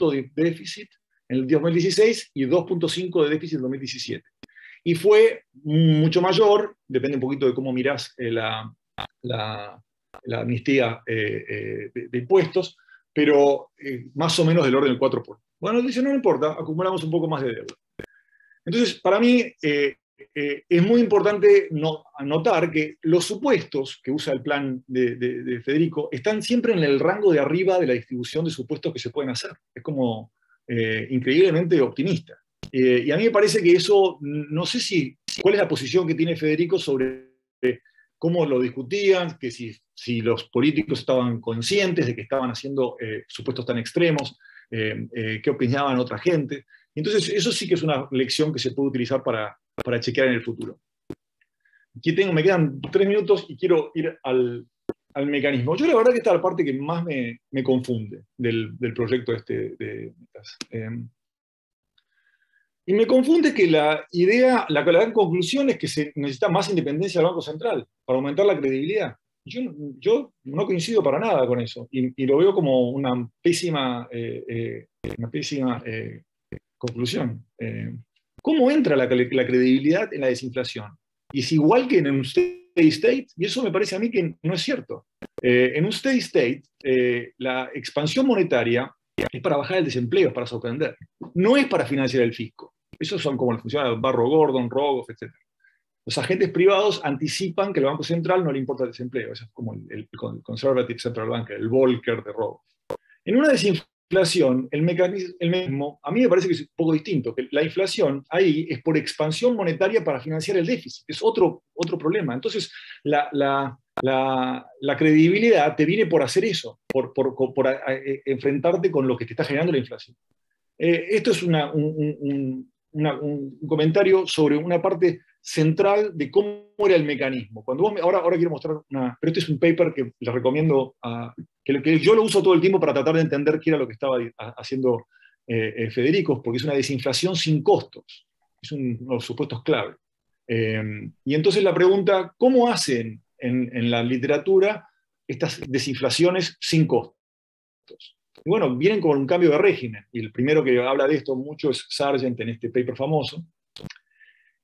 de déficit en el 2016 y 2.5 de déficit en 2017. Y fue mucho mayor, depende un poquito de cómo mirás eh, la, la, amnistía eh, eh, de, impuestos, pero más o menos del orden del 4%. Por. Bueno, dice, no, importa, acumulamos un poco más de deuda. Entonces, para mí es muy importante no, notar que los supuestos que usa el plan de Federico están siempre en el rango de arriba de la distribución de supuestos que se pueden hacer. Es como eh, increíblemente optimista. Eh, y a mí me parece que eso, no sé si, cuál es la posición que tiene Federico sobre cómo lo discutían, que si, si los políticos estaban conscientes de que estaban haciendo eh, supuestos tan extremos, qué opinaban otra gente. Entonces, eso sí que es una lección que se puede utilizar para, para chequear en el futuro. Aquí tengo, me quedan tres minutos y quiero ir al, al mecanismo. Yo la verdad que esta es la parte que más me, confunde del, proyecto este de em, y me confunde que la idea, la, la gran conclusión es que se necesita más independencia del Banco Central para aumentar la credibilidad. Yo, no coincido para nada con eso y, lo veo como una pésima, eh, eh, una pésima eh, conclusión. Em, ¿Cómo entra la, la credibilidad en la desinflación? Y es igual que en usted state y eso me parece a mí que no es cierto. Eh, en un steady state, eh, la expansión monetaria es para bajar el desempleo, es para sorprender. No es para financiar el fisco. Esos son como de Barro Gordon, Rogoff, etc. Los agentes privados anticipan que el Banco Central no le importa el desempleo. Eso es como el, Conservative Central Bank, el Volcker de Rogoff. En una desinformación inflación, el mecanismo, el a mí me parece que es un poco distinto, que la inflación ahí es por expansión monetaria para financiar el déficit, es otro, otro problema. Entonces, la, credibilidad te viene por hacer eso, por, por, eh, enfrentarte con lo que te está generando la inflación. Eh, esto es un, un comentario sobre una parte central de cómo era el mecanismo. Cuando vos ahora, ahora quiero mostrar una, pero este es un paper que les recomiendo, a, que, yo lo uso todo el tiempo para tratar de entender qué era lo que estaba haciendo eh, eh, Federico, porque es una desinflación sin costos, es un, uno de los supuestos clave. Em, y entonces la pregunta, ¿cómo hacen en, en la literatura estas desinflaciones sin costos? bueno, vienen con un cambio de régimen. Y el primero que habla de esto mucho es Sargent en este paper famoso.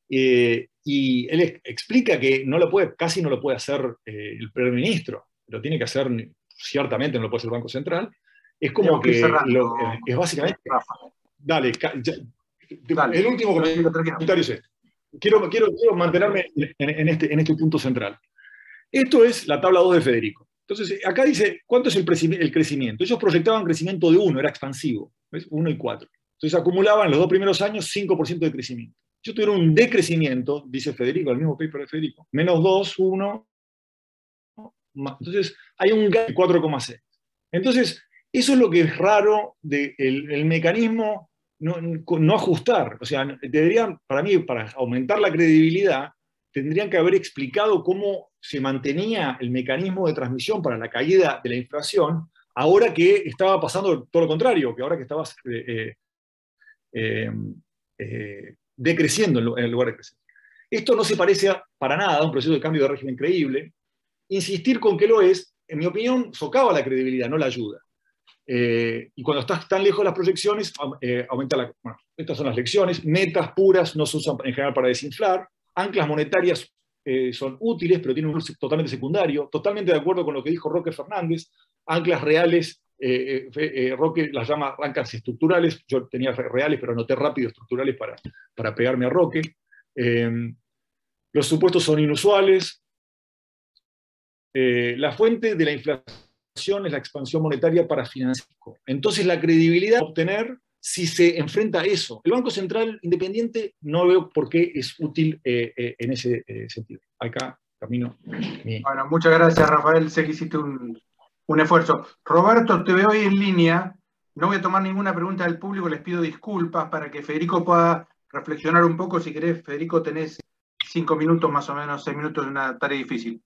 Eh, y él explica que no lo puede, casi no lo puede hacer eh, el primer ministro, lo tiene que hacer, ciertamente no lo puede hacer el Banco Central. Es como que, eh, es básicamente... Dale, el último comentario es este. Quiero, quiero, mantenerme este, en, este, punto central. Esto es la tabla 2 de Federico. Entonces, eh, acá dice, ¿cuánto es el, crecimiento? Ellos proyectaban crecimiento de 1, era expansivo, uno 1 y 4. Entonces acumulaban los dos primeros años 5% de crecimiento yo tuve un decrecimiento, dice Federico, el mismo paper de Federico, menos 2, 1, entonces hay un gap de 4,6. Entonces, eso es lo que es raro del el mecanismo no, ajustar. O sea, deberían, para mí, para aumentar la credibilidad, tendrían que haber explicado cómo se mantenía el mecanismo de transmisión para la caída de la inflación, ahora que estaba pasando todo lo contrario, que ahora que estabas eh, eh, eh, decreciendo en lugar de crecer. Esto no se parece para nada a un proceso de cambio de régimen creíble. Insistir con que lo es, en mi opinión, socava la credibilidad, no la ayuda. Eh, y cuando estás tan lejos de las proyecciones, eh, aumenta la... Bueno, estas son las lecciones. Metas puras no se usan en general para desinflar. Anclas monetarias eh, son útiles, pero tienen un uso totalmente secundario. Totalmente de acuerdo con lo que dijo Roque Fernández. Anclas reales eh, eh, eh, Roque las llama rancas estructurales, yo tenía reales, pero noté rápido estructurales para, para pegarme a Roque. los supuestos son inusuales. la fuente de la inflación es la expansión monetaria para financiar. Entonces la credibilidad obtener si se enfrenta a eso. El Banco Central Independiente no veo por qué es útil en ese sentido. Acá camino. Bueno, muchas gracias Rafael. Sé que hiciste un un esfuerzo. Roberto, te veo ahí en línea. No voy a tomar ninguna pregunta del público, les pido disculpas para que Federico pueda reflexionar un poco. Si querés, Federico, tenés cinco minutos más o menos, seis minutos de una tarea difícil.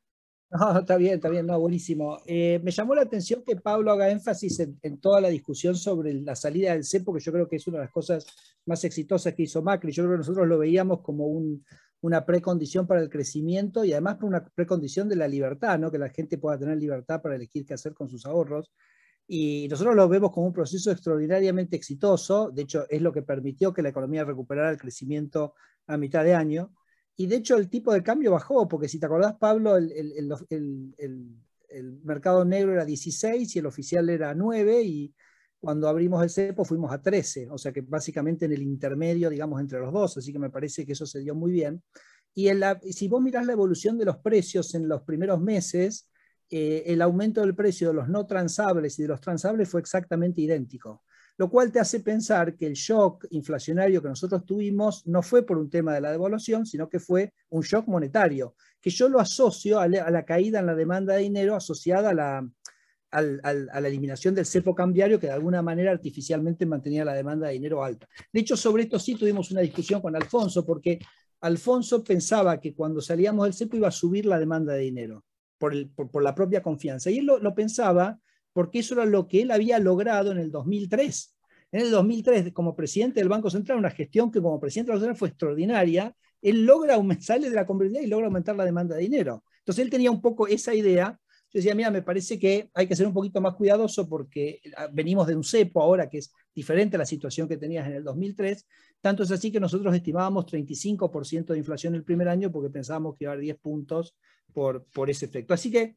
No, está bien, está bien, no, buenísimo. Eh, me llamó la atención que Pablo haga énfasis en, toda la discusión sobre la salida del CEPO, que yo creo que es una de las cosas más exitosas que hizo Macri. Yo creo que nosotros lo veíamos como un, una precondición para el crecimiento y además una precondición de la libertad, ¿no? que la gente pueda tener libertad para elegir qué hacer con sus ahorros. Y nosotros lo vemos como un proceso extraordinariamente exitoso, de hecho es lo que permitió que la economía recuperara el crecimiento a mitad de año. Y de hecho el tipo de cambio bajó, porque si te acordás, Pablo, el, el mercado negro era 16 y el oficial era 9 y cuando abrimos el CEPO fuimos a 13, o sea que básicamente en el intermedio, digamos, entre los dos, así que me parece que eso se dio muy bien. Y si vos mirás la evolución de los precios en los primeros meses, eh, el aumento del precio de los no transables y de los transables fue exactamente idéntico, lo cual te hace pensar que el shock inflacionario que nosotros tuvimos no fue por un tema de la devaluación, sino que fue un shock monetario, que yo lo asocio a la caída en la demanda de dinero asociada a la, a la eliminación del cepo cambiario que de alguna manera artificialmente mantenía la demanda de dinero alta. De hecho, sobre esto sí tuvimos una discusión con Alfonso, porque Alfonso pensaba que cuando salíamos del cepo iba a subir la demanda de dinero por, por, la propia confianza. Y él lo, pensaba porque eso era lo que él había logrado en el 2003. En el 2003, como presidente del Banco Central, una gestión que como presidente del Banco Central fue extraordinaria, él logra aumentar, de la convertibilidad y logra aumentar la demanda de dinero. Entonces él tenía un poco esa idea decía, mira, me parece que hay que ser un poquito más cuidadoso porque ah, venimos de un cepo ahora que es diferente a la situación que tenías en el 2003. Tanto es así que nosotros estimábamos 35% de inflación el primer año porque pensábamos que iba a haber 10 puntos por, por ese efecto. Así que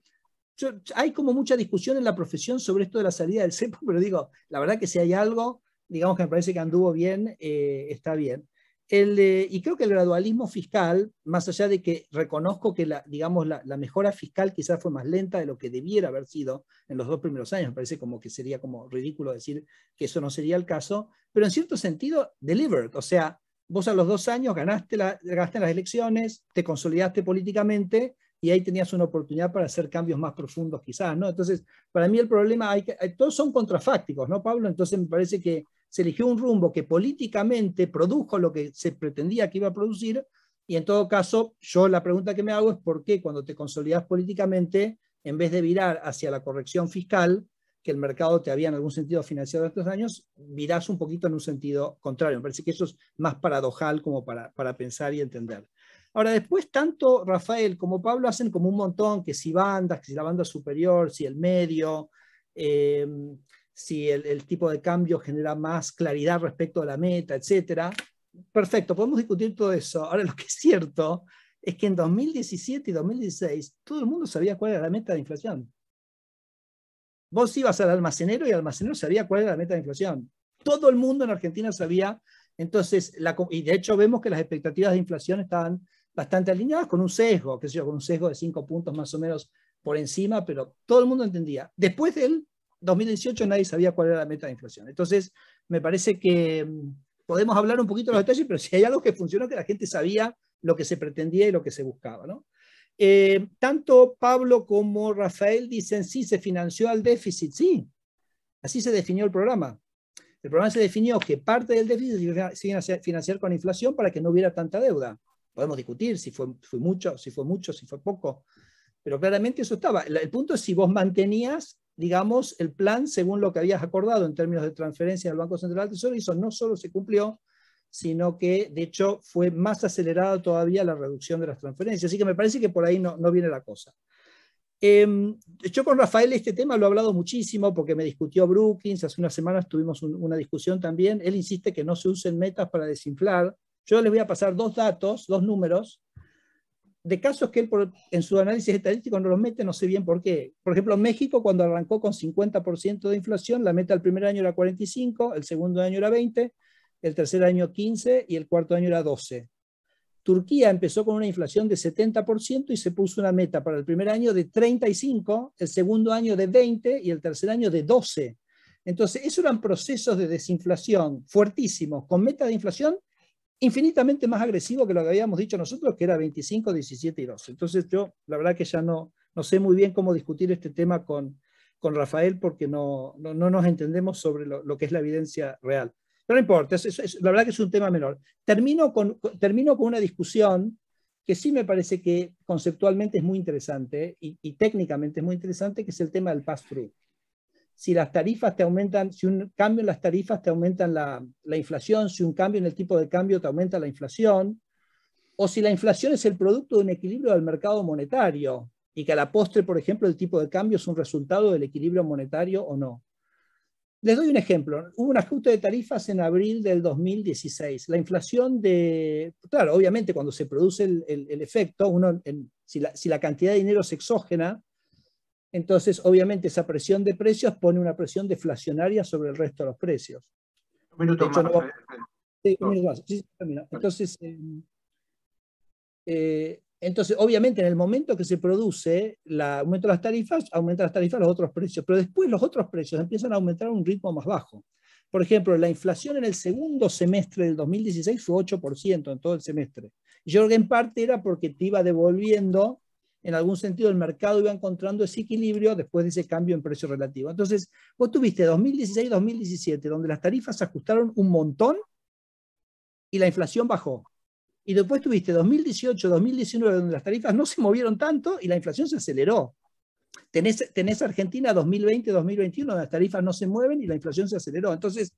hay como mucha discusión en la profesión sobre esto de la salida del cepo, pero digo, la verdad que si hay algo, digamos que me parece que anduvo bien, eh, está bien y creo que el gradualismo fiscal, más allá de que reconozco que la, digamos, la, mejora fiscal quizás fue más lenta de lo que debiera haber sido en los dos primeros años, me parece como que sería como ridículo decir que eso no sería el caso, pero en cierto sentido, delivered, o sea, vos a los dos años ganaste, la, ganaste las elecciones, te consolidaste políticamente y ahí tenías una oportunidad para hacer cambios más profundos quizás, ¿no? Entonces, para mí el problema, hay eh, todos son contrafácticos, ¿no, Pablo? Entonces me parece que se eligió un rumbo que políticamente produjo lo que se pretendía que iba a producir, y en todo caso, yo la pregunta que me hago es por qué cuando te consolidas políticamente, en vez de virar hacia la corrección fiscal, que el mercado te había en algún sentido financiado estos años, virás un poquito en un sentido contrario. Me parece que eso es más paradojal como para, pensar y entender. Ahora, después, tanto Rafael como Pablo hacen como un montón, que si bandas, que si la banda superior, si el medio. Eh, si el, tipo de cambio genera más claridad respecto a la meta, etc. Perfecto, podemos discutir todo eso. Ahora, lo que es cierto es que en 2017 y 2016 todo el mundo sabía cuál era la meta de inflación. Vos ibas al almacenero y el almacenero sabía cuál era la meta de inflación. Todo el mundo en Argentina sabía. Entonces, y de hecho vemos que las expectativas de inflación estaban bastante alineadas con un sesgo, que sé yo, con un sesgo de cinco puntos más o menos por encima, pero todo el mundo entendía. Después del 2018 nadie sabía cuál era la meta de inflación. Entonces, me parece que mm, podemos hablar un poquito de los detalles, pero si hay algo que funcionó, que la gente sabía lo que se pretendía y lo que se buscaba. ¿no? Eh, tanto Pablo como Rafael dicen, sí, se financió al déficit, sí. Así se definió el programa. El programa se definió que parte del déficit se iba a financiar con inflación para que no hubiera tanta deuda. Podemos discutir si fue, fue mucho, si fue mucho, si fue poco, pero claramente eso estaba. El, punto es si vos mantenías digamos, el plan según lo que habías acordado en términos de transferencia al Banco Central del Tesoro, no solo se cumplió, sino que de hecho fue más acelerada todavía la reducción de las transferencias. Así que me parece que por ahí no, no viene la cosa. Em, yo con Rafael este tema lo he hablado muchísimo porque me discutió Brookings, hace unas semanas tuvimos una discusión también, él insiste que no se usen metas para desinflar. Yo les voy a pasar dos datos, dos números, de casos que él en su análisis estadístico no los mete, no sé bien por qué. Por ejemplo, México cuando arrancó con 50% de inflación, la meta el primer año era 45, el segundo año era 20, el tercer año 15 y el cuarto año era 12. Turquía empezó con una inflación de 70% y se puso una meta para el primer año de 35, el segundo año de 20 y el tercer año de 12. Entonces, esos eran procesos de desinflación fuertísimos, con meta de inflación infinitamente más agresivo que lo que habíamos dicho nosotros, que era 25, 17 y 12. Entonces yo, la verdad que ya no, no sé muy bien cómo discutir este tema con, con Rafael porque no, nos entendemos sobre lo, que es la evidencia real. Pero no importa, es, la verdad que es un tema menor. Termino con, con una discusión que sí me parece que conceptualmente es muy interesante y, y técnicamente es muy interesante, que es el tema del pass-through si las tarifas te aumentan, si un cambio en las tarifas te aumentan la, inflación, si un cambio en el tipo de cambio te aumenta la inflación, o si la inflación es el producto de un equilibrio del mercado monetario y que a la postre, por ejemplo, el tipo de cambio es un resultado del equilibrio monetario o no. Les doy un ejemplo. Hubo un ajuste de tarifas en abril del 2016. La inflación de... Claro, obviamente cuando se produce el, efecto, si la cantidad de dinero es exógena, entonces, obviamente, esa presión de precios pone una presión deflacionaria sobre el resto de los precios. Un minuto más. entonces, eh, eh, entonces, obviamente, en el momento que se produce el aumento de las tarifas, aumentan las tarifas los otros precios, pero después los otros precios empiezan a aumentar a un ritmo más bajo. Por ejemplo, la inflación en el segundo semestre del 2016 fue 8% en todo el semestre. yo creo que en parte era porque te iba devolviendo en algún sentido el mercado iba encontrando ese equilibrio después de ese cambio en precio relativo. Entonces, vos tuviste 2016-2017, donde las tarifas se ajustaron un montón y la inflación bajó. Y después tuviste 2018-2019, donde las tarifas no se movieron tanto y la inflación se aceleró. Tenés, tenés Argentina 2020-2021, donde las tarifas no se mueven y la inflación se aceleró. Entonces,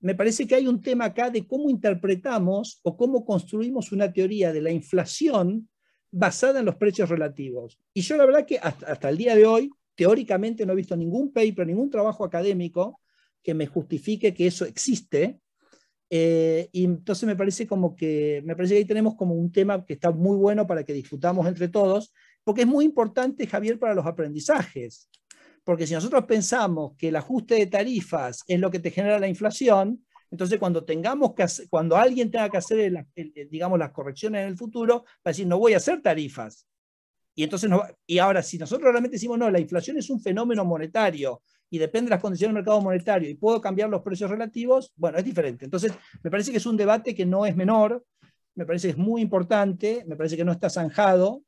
me parece que hay un tema acá de cómo interpretamos o cómo construimos una teoría de la inflación basada en los precios relativos. Y yo la verdad que hasta, el día de hoy, teóricamente no he visto ningún paper, ningún trabajo académico que me justifique que eso existe. Eh, y entonces me parece como que me parece que ahí tenemos como un tema que está muy bueno para que disfrutamos entre todos, porque es muy importante, Javier, para los aprendizajes. Porque si nosotros pensamos que el ajuste de tarifas es lo que te genera la inflación, entonces, cuando, tengamos que cuando alguien tenga que hacer, digamos, las correcciones en el futuro, va a decir, no voy a hacer tarifas. Y, entonces y ahora, si nosotros realmente decimos, no, la inflación es un fenómeno monetario y depende de las condiciones del mercado monetario y puedo cambiar los precios relativos, bueno, es diferente. Entonces, me parece que es un debate que no es menor, me parece que es muy importante, me parece que no está zanjado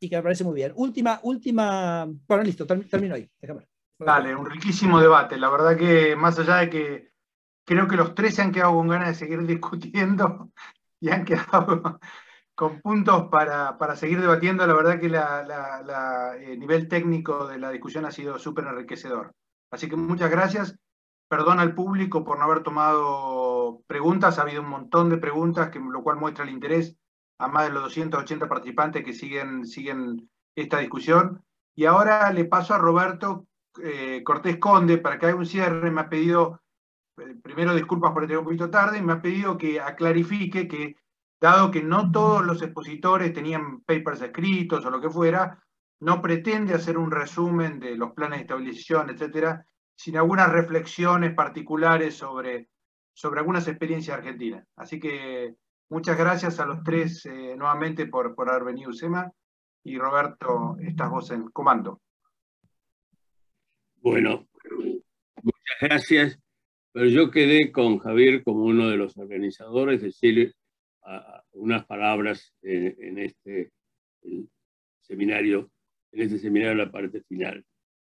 y que me parece muy bien. Última, última, bueno, listo, termino ahí. Déjame. Dale, un riquísimo debate. La verdad que más allá de que creo que los tres se han quedado con ganas de seguir discutiendo y han quedado con puntos para, para seguir debatiendo. La verdad que el eh, nivel técnico de la discusión ha sido súper enriquecedor. Así que muchas gracias. Perdón al público por no haber tomado preguntas. Ha habido un montón de preguntas, que, lo cual muestra el interés a más de los 280 participantes que siguen, siguen esta discusión. Y ahora le paso a Roberto eh, Cortés Conde para que haga un cierre. Me ha pedido primero disculpas por tener un poquito tarde, me ha pedido que aclarifique que, dado que no todos los expositores tenían papers escritos o lo que fuera, no pretende hacer un resumen de los planes de estabilización, etcétera, sin algunas reflexiones particulares sobre, sobre algunas experiencias argentinas. Así que muchas gracias a los tres eh, nuevamente por, por haber venido, Sema. Y Roberto, estás vos en comando. Bueno, muchas gracias. Pero yo quedé con Javier como uno de los organizadores, decirle unas palabras este, en, este seminario, en este seminario la parte final.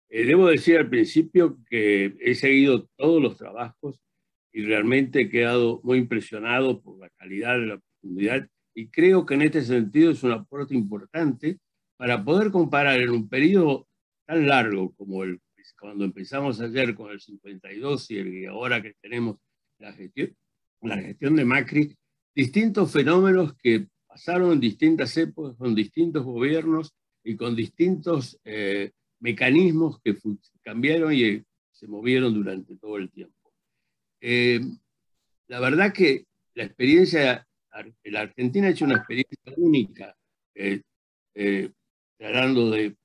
Eh, debo decir al principio que he seguido todos los trabajos y realmente he quedado muy impresionado por la calidad de la profundidad y creo que en este sentido es un aporte importante para poder comparar en un periodo tan largo como el cuando empezamos ayer con el 52 y ahora que tenemos la gestión, la gestión de Macri, distintos fenómenos que pasaron en distintas épocas, con distintos gobiernos y con distintos eh, mecanismos que cambiaron y eh, se movieron durante todo el tiempo. Eh, la verdad que la experiencia, la Argentina ha hecho una experiencia única, hablando de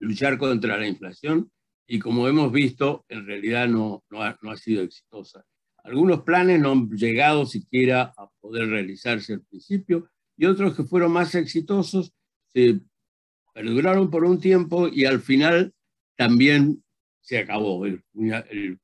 luchar contra la inflación y como hemos visto, en realidad no, no, ha, no ha sido exitosa. Algunos planes no han llegado siquiera a poder realizarse al principio y otros que fueron más exitosos se perduraron por un tiempo y al final también se acabó. El, el,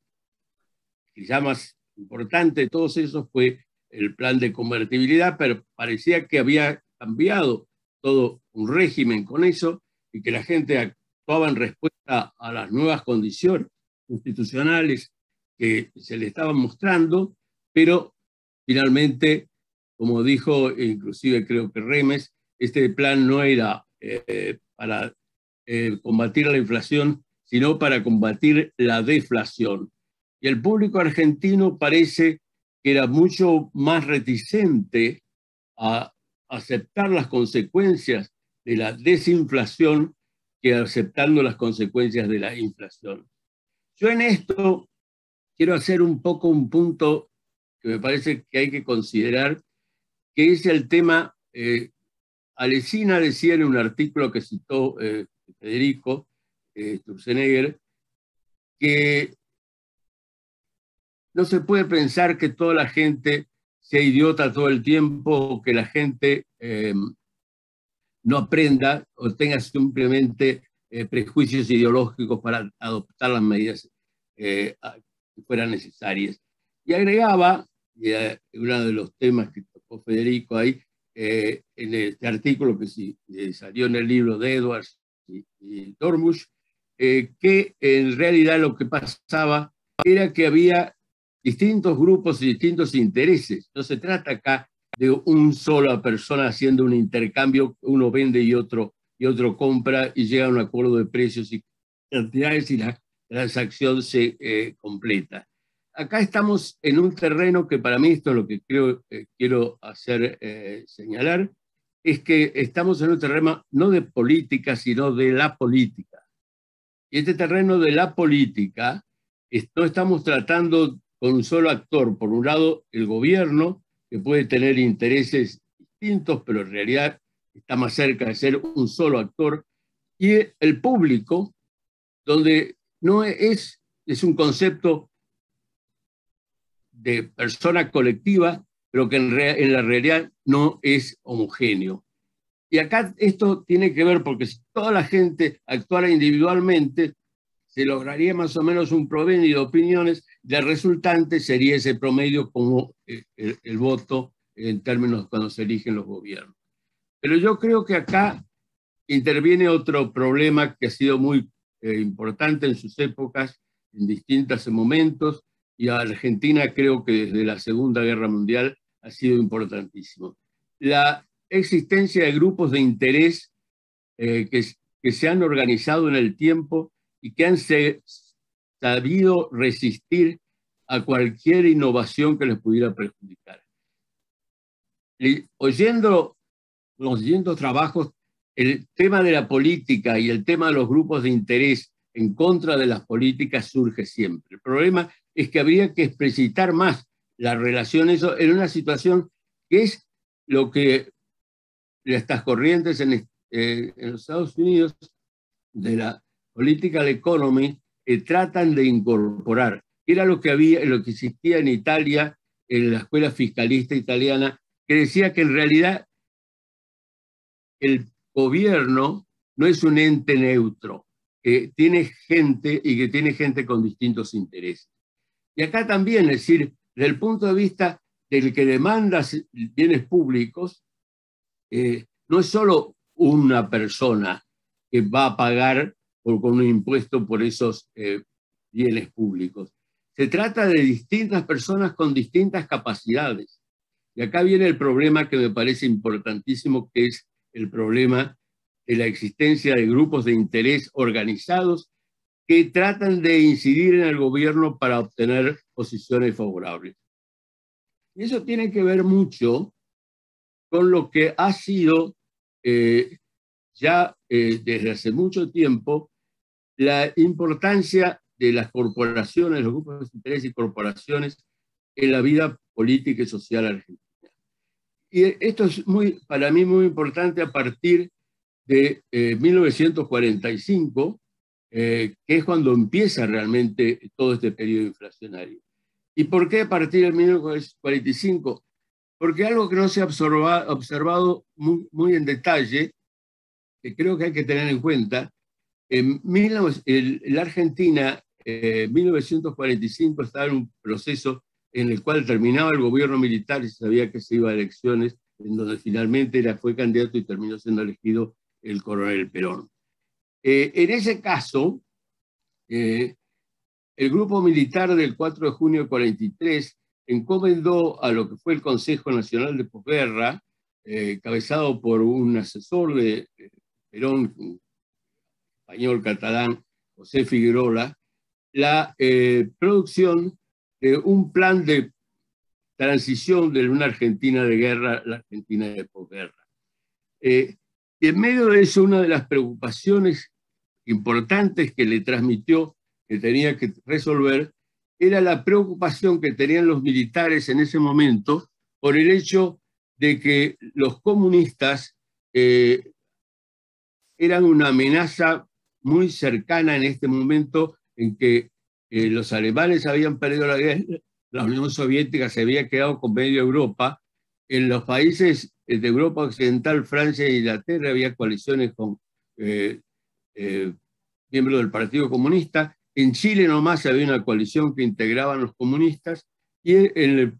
quizá más importante de todos esos fue el plan de convertibilidad, pero parecía que había cambiado todo un régimen con eso y que la gente actuaba en respuesta a las nuevas condiciones constitucionales que se le estaban mostrando, pero finalmente, como dijo inclusive creo que Remes, este plan no era eh, para eh, combatir la inflación, sino para combatir la deflación. Y el público argentino parece que era mucho más reticente a aceptar las consecuencias de la desinflación que aceptando las consecuencias de la inflación. Yo en esto quiero hacer un poco un punto que me parece que hay que considerar, que es el tema, eh, Alesina decía en un artículo que citó eh, Federico eh, Sturzenegger, que no se puede pensar que toda la gente sea idiota todo el tiempo, o que la gente eh, no aprenda o tenga simplemente eh, prejuicios ideológicos para adoptar las medidas eh, que fueran necesarias. Y agregaba, y eh, uno de los temas que tocó Federico ahí, en este artículo que sí, salió en el libro de Edwards y, y que en realidad lo que pasaba era que había distintos grupos y distintos intereses. No se trata acá de una sola persona haciendo un intercambio, uno vende y otro, y otro compra y llega a un acuerdo de precios y cantidades y la transacción se eh, completa. Acá estamos en un terreno que para mí, esto es lo que creo, eh, quiero hacer eh, señalar, es que estamos en un terreno no de política, sino de la política. Y este terreno de la política, no estamos tratando con un solo actor, por un lado el gobierno, que puede tener intereses distintos, pero en realidad está más cerca de ser un solo actor, y el público, donde no es, es un concepto de persona colectiva, pero que en, en la realidad no es homogéneo. Y acá esto tiene que ver porque si toda la gente actuara individualmente, se lograría más o menos un promedio de opiniones, el resultante sería ese promedio como eh, el, voto en términos cuando se eligen los gobiernos. Pero yo creo que acá interviene otro problema que ha sido muy eh, importante en sus épocas, en distintos momentos, y a Argentina creo que desde la Segunda Guerra Mundial ha sido importantísimo. La existencia de grupos de interés eh, que se han organizado en el tiempo y que han sabido resistir a cualquier innovación que les pudiera perjudicar. Y oyendo los distintos trabajos, el tema de la política y el tema de los grupos de interés en contra de las políticas surge siempre. El problema es que habría que explicitar más la relación en una situación que es lo que estas corrientes en, eh, en los Estados Unidos de la political economy, eh, tratan de incorporar. Era lo que, había, lo que existía en Italia, en la escuela fiscalista italiana, que decía que en realidad el gobierno no es un ente neutro, que tiene gente y que tiene gente con distintos intereses. Y acá también, es decir, desde el punto de vista del que demanda bienes públicos, eh, no es solo una persona que va a pagar o con un impuesto por esos eh, bienes públicos. Se trata de distintas personas con distintas capacidades. Y acá viene el problema que me parece importantísimo, que es el problema de la existencia de grupos de interés organizados que tratan de incidir en el gobierno para obtener posiciones favorables. Y eso tiene que ver mucho con lo que ha sido eh, ya eh, desde hace mucho tiempo la importancia de las corporaciones, los grupos de interés y corporaciones en la vida política y social argentina. Y esto es muy, para mí muy importante a partir de 1945, eh, eh, que es cuando empieza realmente todo este periodo inflacionario. ¿Y por qué a partir de 1945? Porque algo que no se ha observado muy en detalle, que creo que hay que tener en cuenta, en la Argentina, eh, en 1945, estaba en un proceso en el cual terminaba el gobierno militar y se sabía que se iba a elecciones, en donde finalmente era, fue candidato y terminó siendo elegido el coronel Perón. Eh, en ese caso, eh, el grupo militar del 4 de junio de 43 encomendó a lo que fue el Consejo Nacional de Posguerra, eh, cabezado por un asesor de Perón, señor catalán José Figueroa, la eh, producción de un plan de transición de una Argentina de guerra a la Argentina de posguerra. Eh, y en medio de eso, una de las preocupaciones importantes que le transmitió que tenía que resolver era la preocupación que tenían los militares en ese momento por el hecho de que los comunistas eh, eran una amenaza muy cercana en este momento en que eh, los alemanes habían perdido la guerra, la Unión Soviética se había quedado con medio Europa, en los países eh, de Europa Occidental, Francia e Inglaterra había coaliciones con eh, miembros del Partido Comunista, en Chile nomás había una coalición que integraban los comunistas y en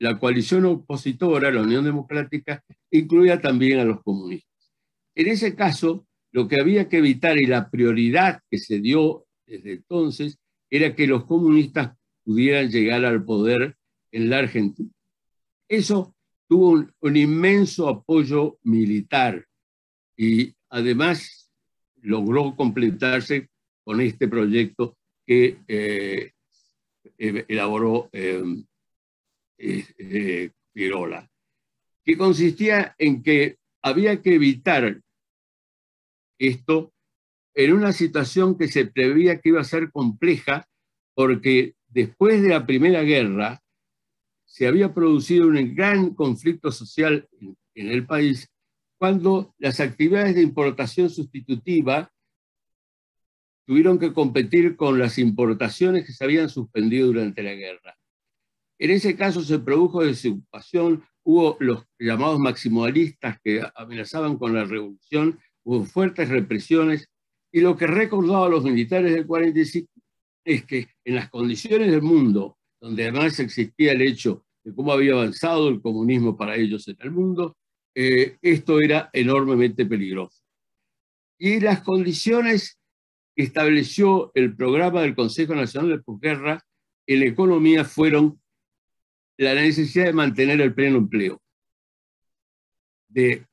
la coalición opositora, la Unión Democrática, incluía también a los comunistas. En ese caso, lo que había que evitar y la prioridad que se dio desde entonces era que los comunistas pudieran llegar al poder en la Argentina. Eso tuvo un, inmenso apoyo militar y además logró completarse con este proyecto que eh, eh, elaboró eh, Pirola, que consistía en que había que evitar esto en una situación que se preveía que iba a ser compleja porque después de la Primera Guerra se había producido un gran conflicto social en el país cuando las actividades de importación sustitutiva tuvieron que competir con las importaciones que se habían suspendido durante la guerra. En ese caso se produjo desocupación, hubo los llamados maximalistas que amenazaban con la revolución hubo fuertes represiones y lo que recordaba a los militares del 45 es que en las condiciones del mundo, donde además existía el hecho de cómo había avanzado el comunismo para ellos en el mundo, eh, esto era enormemente peligroso. Y las condiciones que estableció el programa del Consejo Nacional de Posguerra en la economía fueron la necesidad de mantener el pleno empleo, de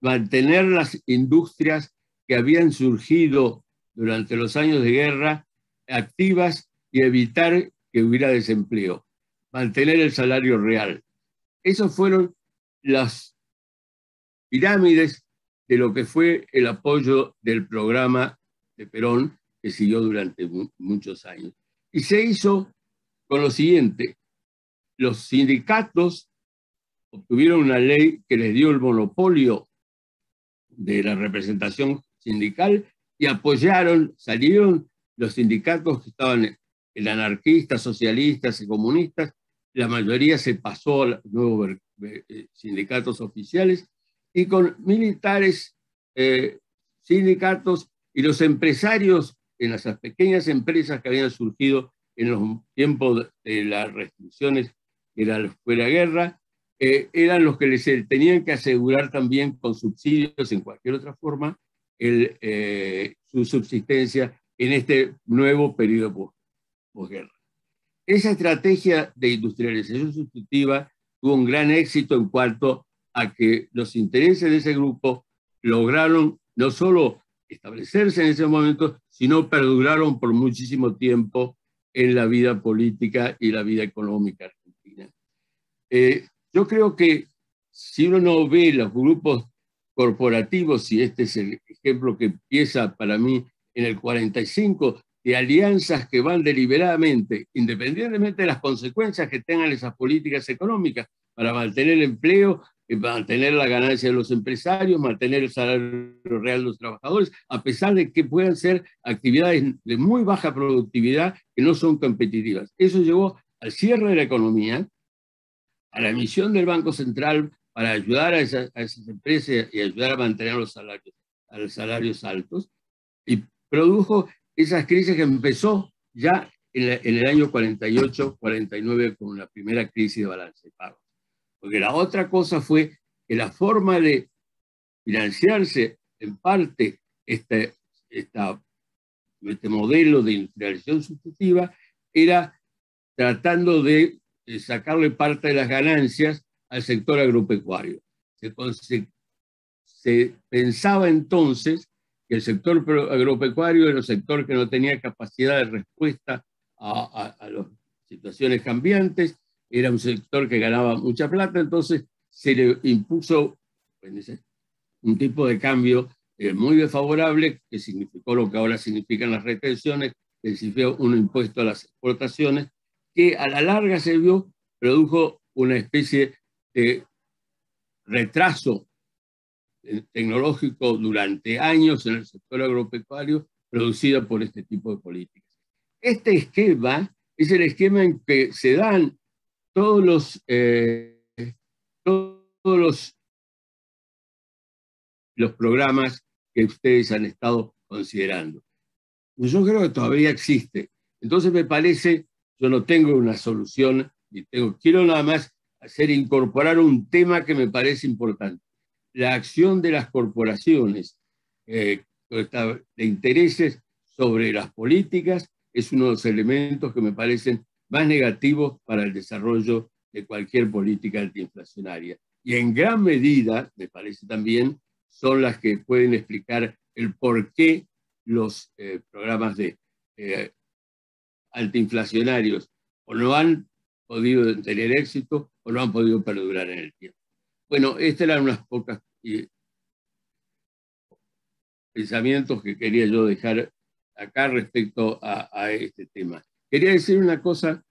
mantener las industrias que habían surgido durante los años de guerra activas y evitar que hubiera desempleo, mantener el salario real. Esas fueron las pirámides de lo que fue el apoyo del programa de Perón que siguió durante muchos años. Y se hizo con lo siguiente, los sindicatos obtuvieron una ley que les dio el monopolio de la representación sindical y apoyaron, salieron los sindicatos que estaban, el anarquista, socialistas y comunistas, la mayoría se pasó a los nuevos eh, sindicatos oficiales y con militares, eh, sindicatos y los empresarios en las pequeñas empresas que habían surgido en los tiempos de las restricciones era la guerra, eh, eran los que les eh, tenían que asegurar también con subsidios en cualquier otra forma el, eh, su subsistencia en este nuevo periodo posguerra. Esa estrategia de industrialización sustitutiva tuvo un gran éxito en cuanto a que los intereses de ese grupo lograron no solo establecerse en ese momento, sino perduraron por muchísimo tiempo en la vida política y la vida económica argentina. Yo creo que si uno no ve los grupos corporativos, y este es el ejemplo que empieza para mí en el 45, de alianzas que van deliberadamente, independientemente de las consecuencias que tengan esas políticas económicas, para mantener el empleo, eh, mantener la ganancia de los empresarios, mantener el salario real de los trabajadores, a pesar de que puedan ser actividades de muy baja productividad que no son competitivas. Eso llevó al cierre de la economía, a la misión del Banco Central para ayudar a esas, empresas y ayudar a mantener los salarios, salarios altos, y produjo esas crisis que empezó ya en, el año 48-49 con la primera crisis de balance de pagos. Porque la otra cosa fue que la forma de financiarse en parte este, este modelo de industrialización sustitutiva era tratando de eh, sacarle parte de las ganancias al sector agropecuario. Se, pensaba entonces que el sector agropecuario era un sector que no tenía capacidad de respuesta a, las situaciones cambiantes, era un sector que ganaba mucha plata, entonces se le impuso pues, un tipo de cambio eh, muy desfavorable, que significó lo que ahora significan las retenciones, que significó un impuesto a las exportaciones, que a la larga se vio, produjo una especie de retraso tecnológico durante años en el sector agropecuario producida por este tipo de políticas. Este esquema es el esquema en que se dan todos los, eh, todos los, los programas que ustedes han estado considerando. Yo creo que todavía existe. Entonces me parece yo no tengo una solución, y tengo, quiero nada más hacer incorporar un tema que me parece importante. La acción de las corporaciones eh, de intereses sobre las políticas es uno de los elementos que me parecen más negativos para el desarrollo de cualquier política antiinflacionaria. Y en gran medida, me parece también, son las que pueden explicar el por qué los eh, programas de eh, antiinflacionarios o no han podido tener éxito o no han podido perdurar en el tiempo. Bueno, estas eran unas pocas eh, pensamientos que quería yo dejar acá respecto a, este tema. Quería decir una cosa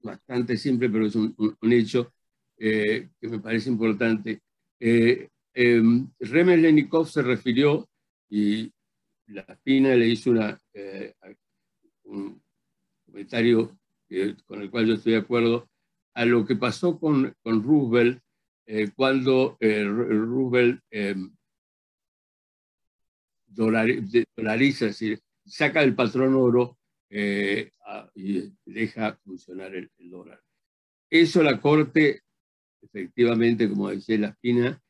bastante simple, pero es un, hecho eh, que me parece importante. Eh, em, Remes Lenikov se refirió y la le hizo una, eh, comentario eh, con el cual yo estoy de acuerdo, a lo que pasó con, con Roosevelt eh, cuando eh, Roosevelt em, dolariza, es decir, saca el patrón oro y deja funcionar el, dólar. Eso la Corte, efectivamente, como decía la esquina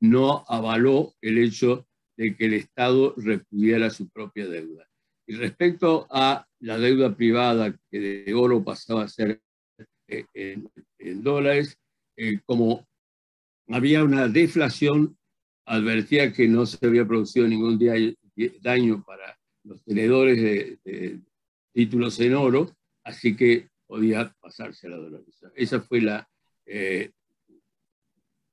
no avaló el hecho de que el Estado repudiara su propia deuda. Y respecto a la deuda privada que de oro pasaba a ser eh, en, dólares, eh, como había una deflación, advertía que no se había producido ningún daño para los tenedores de, títulos en oro, así que podía pasarse a la dolarización. Esa fue la eh,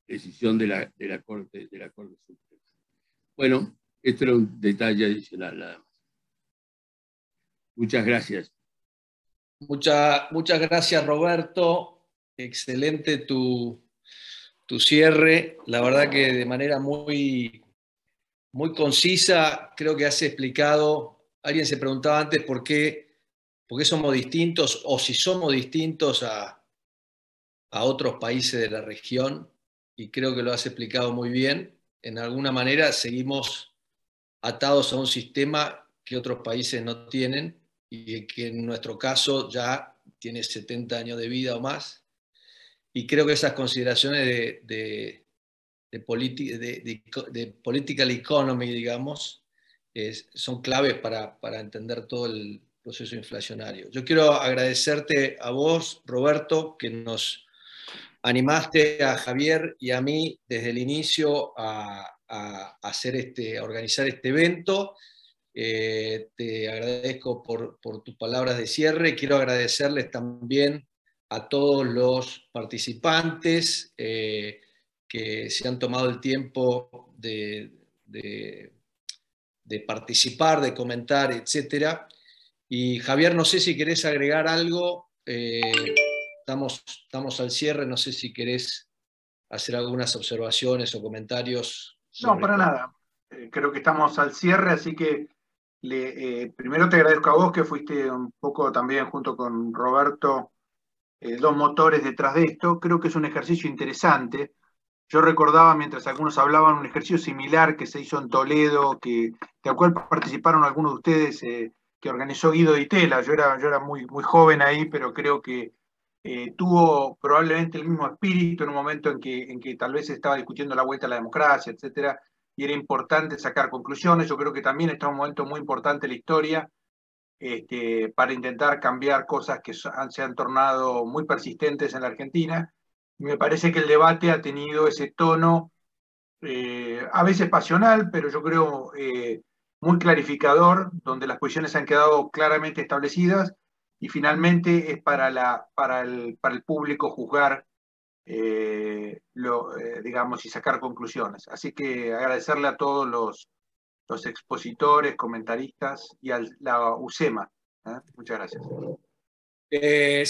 decisión de la, Corte, de la Corte Suprema. Bueno, esto era un detalle adicional nada más. Muchas gracias. muchas gracias, Roberto. Excelente tu, cierre. La verdad que de manera muy, muy concisa, creo que has explicado. Alguien se preguntaba antes por qué, por qué somos distintos o si somos distintos a otros países de la región. Y creo que lo has explicado muy bien. En alguna manera seguimos atados a un sistema que otros países no tienen y que en nuestro caso ya tiene 70 años de vida o más. Y creo que esas consideraciones de, de, de, de political economy, digamos, son claves para, para entender todo el proceso inflacionario. Yo quiero agradecerte a vos, Roberto, que nos animaste a Javier y a mí desde el inicio a, hacer este, a organizar este evento eh, te agradezco por, tus palabras de cierre. Quiero agradecerles también a todos los participantes eh, que se han tomado el tiempo de, participar, de comentar, etc. Y Javier, no sé si querés agregar algo. Eh, estamos, estamos al cierre, no sé si querés hacer algunas observaciones o comentarios. No, para nada creo que estamos al cierre, así que eh, primero te agradezco a vos que fuiste un poco también junto con Roberto eh, dos motores detrás de esto. Creo que es un ejercicio interesante. Yo recordaba mientras algunos hablaban un ejercicio similar que se hizo en Toledo, que, del cual participaron algunos de ustedes, eh, que organizó Guido y Tela. Yo era, yo era muy, muy joven ahí, pero creo que tuvo probablemente el mismo espíritu en un momento en que, en que tal vez se estaba discutiendo la vuelta a la democracia, etcétera, y era importante sacar conclusiones. Yo creo que también está un momento muy importante en la historia este, para intentar cambiar cosas que se han tornado muy persistentes en la Argentina. me parece que el debate ha tenido ese tono, eh, a veces pasional, pero yo creo eh, muy clarificador, donde las posiciones han quedado claramente establecidas y finalmente es para, la, para, el, para el público juzgar eh, eh, digamos, y sacar conclusiones. Así que agradecerle a todos los, los expositores, comentaristas y e a la ¿eh? UCEMA. Muchas gracias.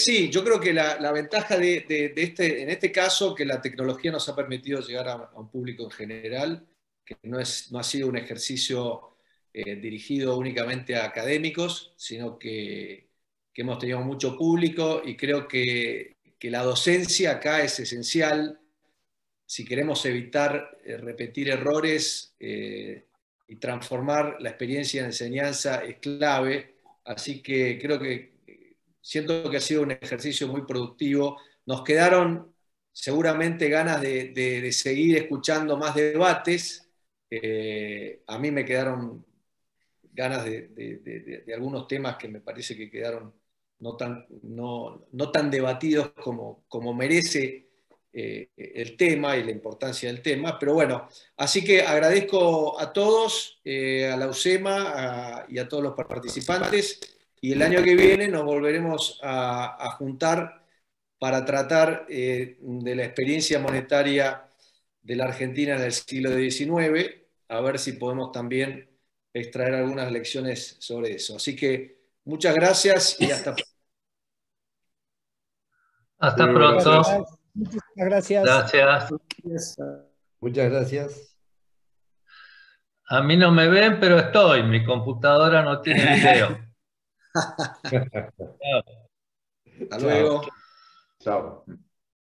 sí, yo creo que la, ventaja de, este, en este caso, que la tecnología nos ha permitido llegar a, un público en general, que no, es, no ha sido un ejercicio dirigido únicamente a académicos, sino que hemos tenido mucho público y creo que que la docencia acá es esencial si queremos evitar eh, repetir errores eh, y transformar la experiencia de enseñanza es clave. Así que creo que eh, siento que ha sido un ejercicio muy productivo. Nos quedaron seguramente ganas de, seguir escuchando más debates. a mí me quedaron ganas de algunos temas que me parece que quedaron no tan, no, tan debatidos como, como merece eh, el tema y la importancia del tema. Pero bueno, así que agradezco a todos, eh, a la UCEMA y a todos los participantes. Y el año que viene nos volveremos a, juntar para tratar eh, de la experiencia monetaria de la Argentina en el siglo XIX, a ver si podemos también extraer algunas lecciones sobre eso. Así que muchas gracias y hasta pronto. Hasta pronto. Muchas gracias. Gracias. Muchas gracias. A mí no me ven, pero estoy. Mi computadora no tiene video. Hasta luego. Chao.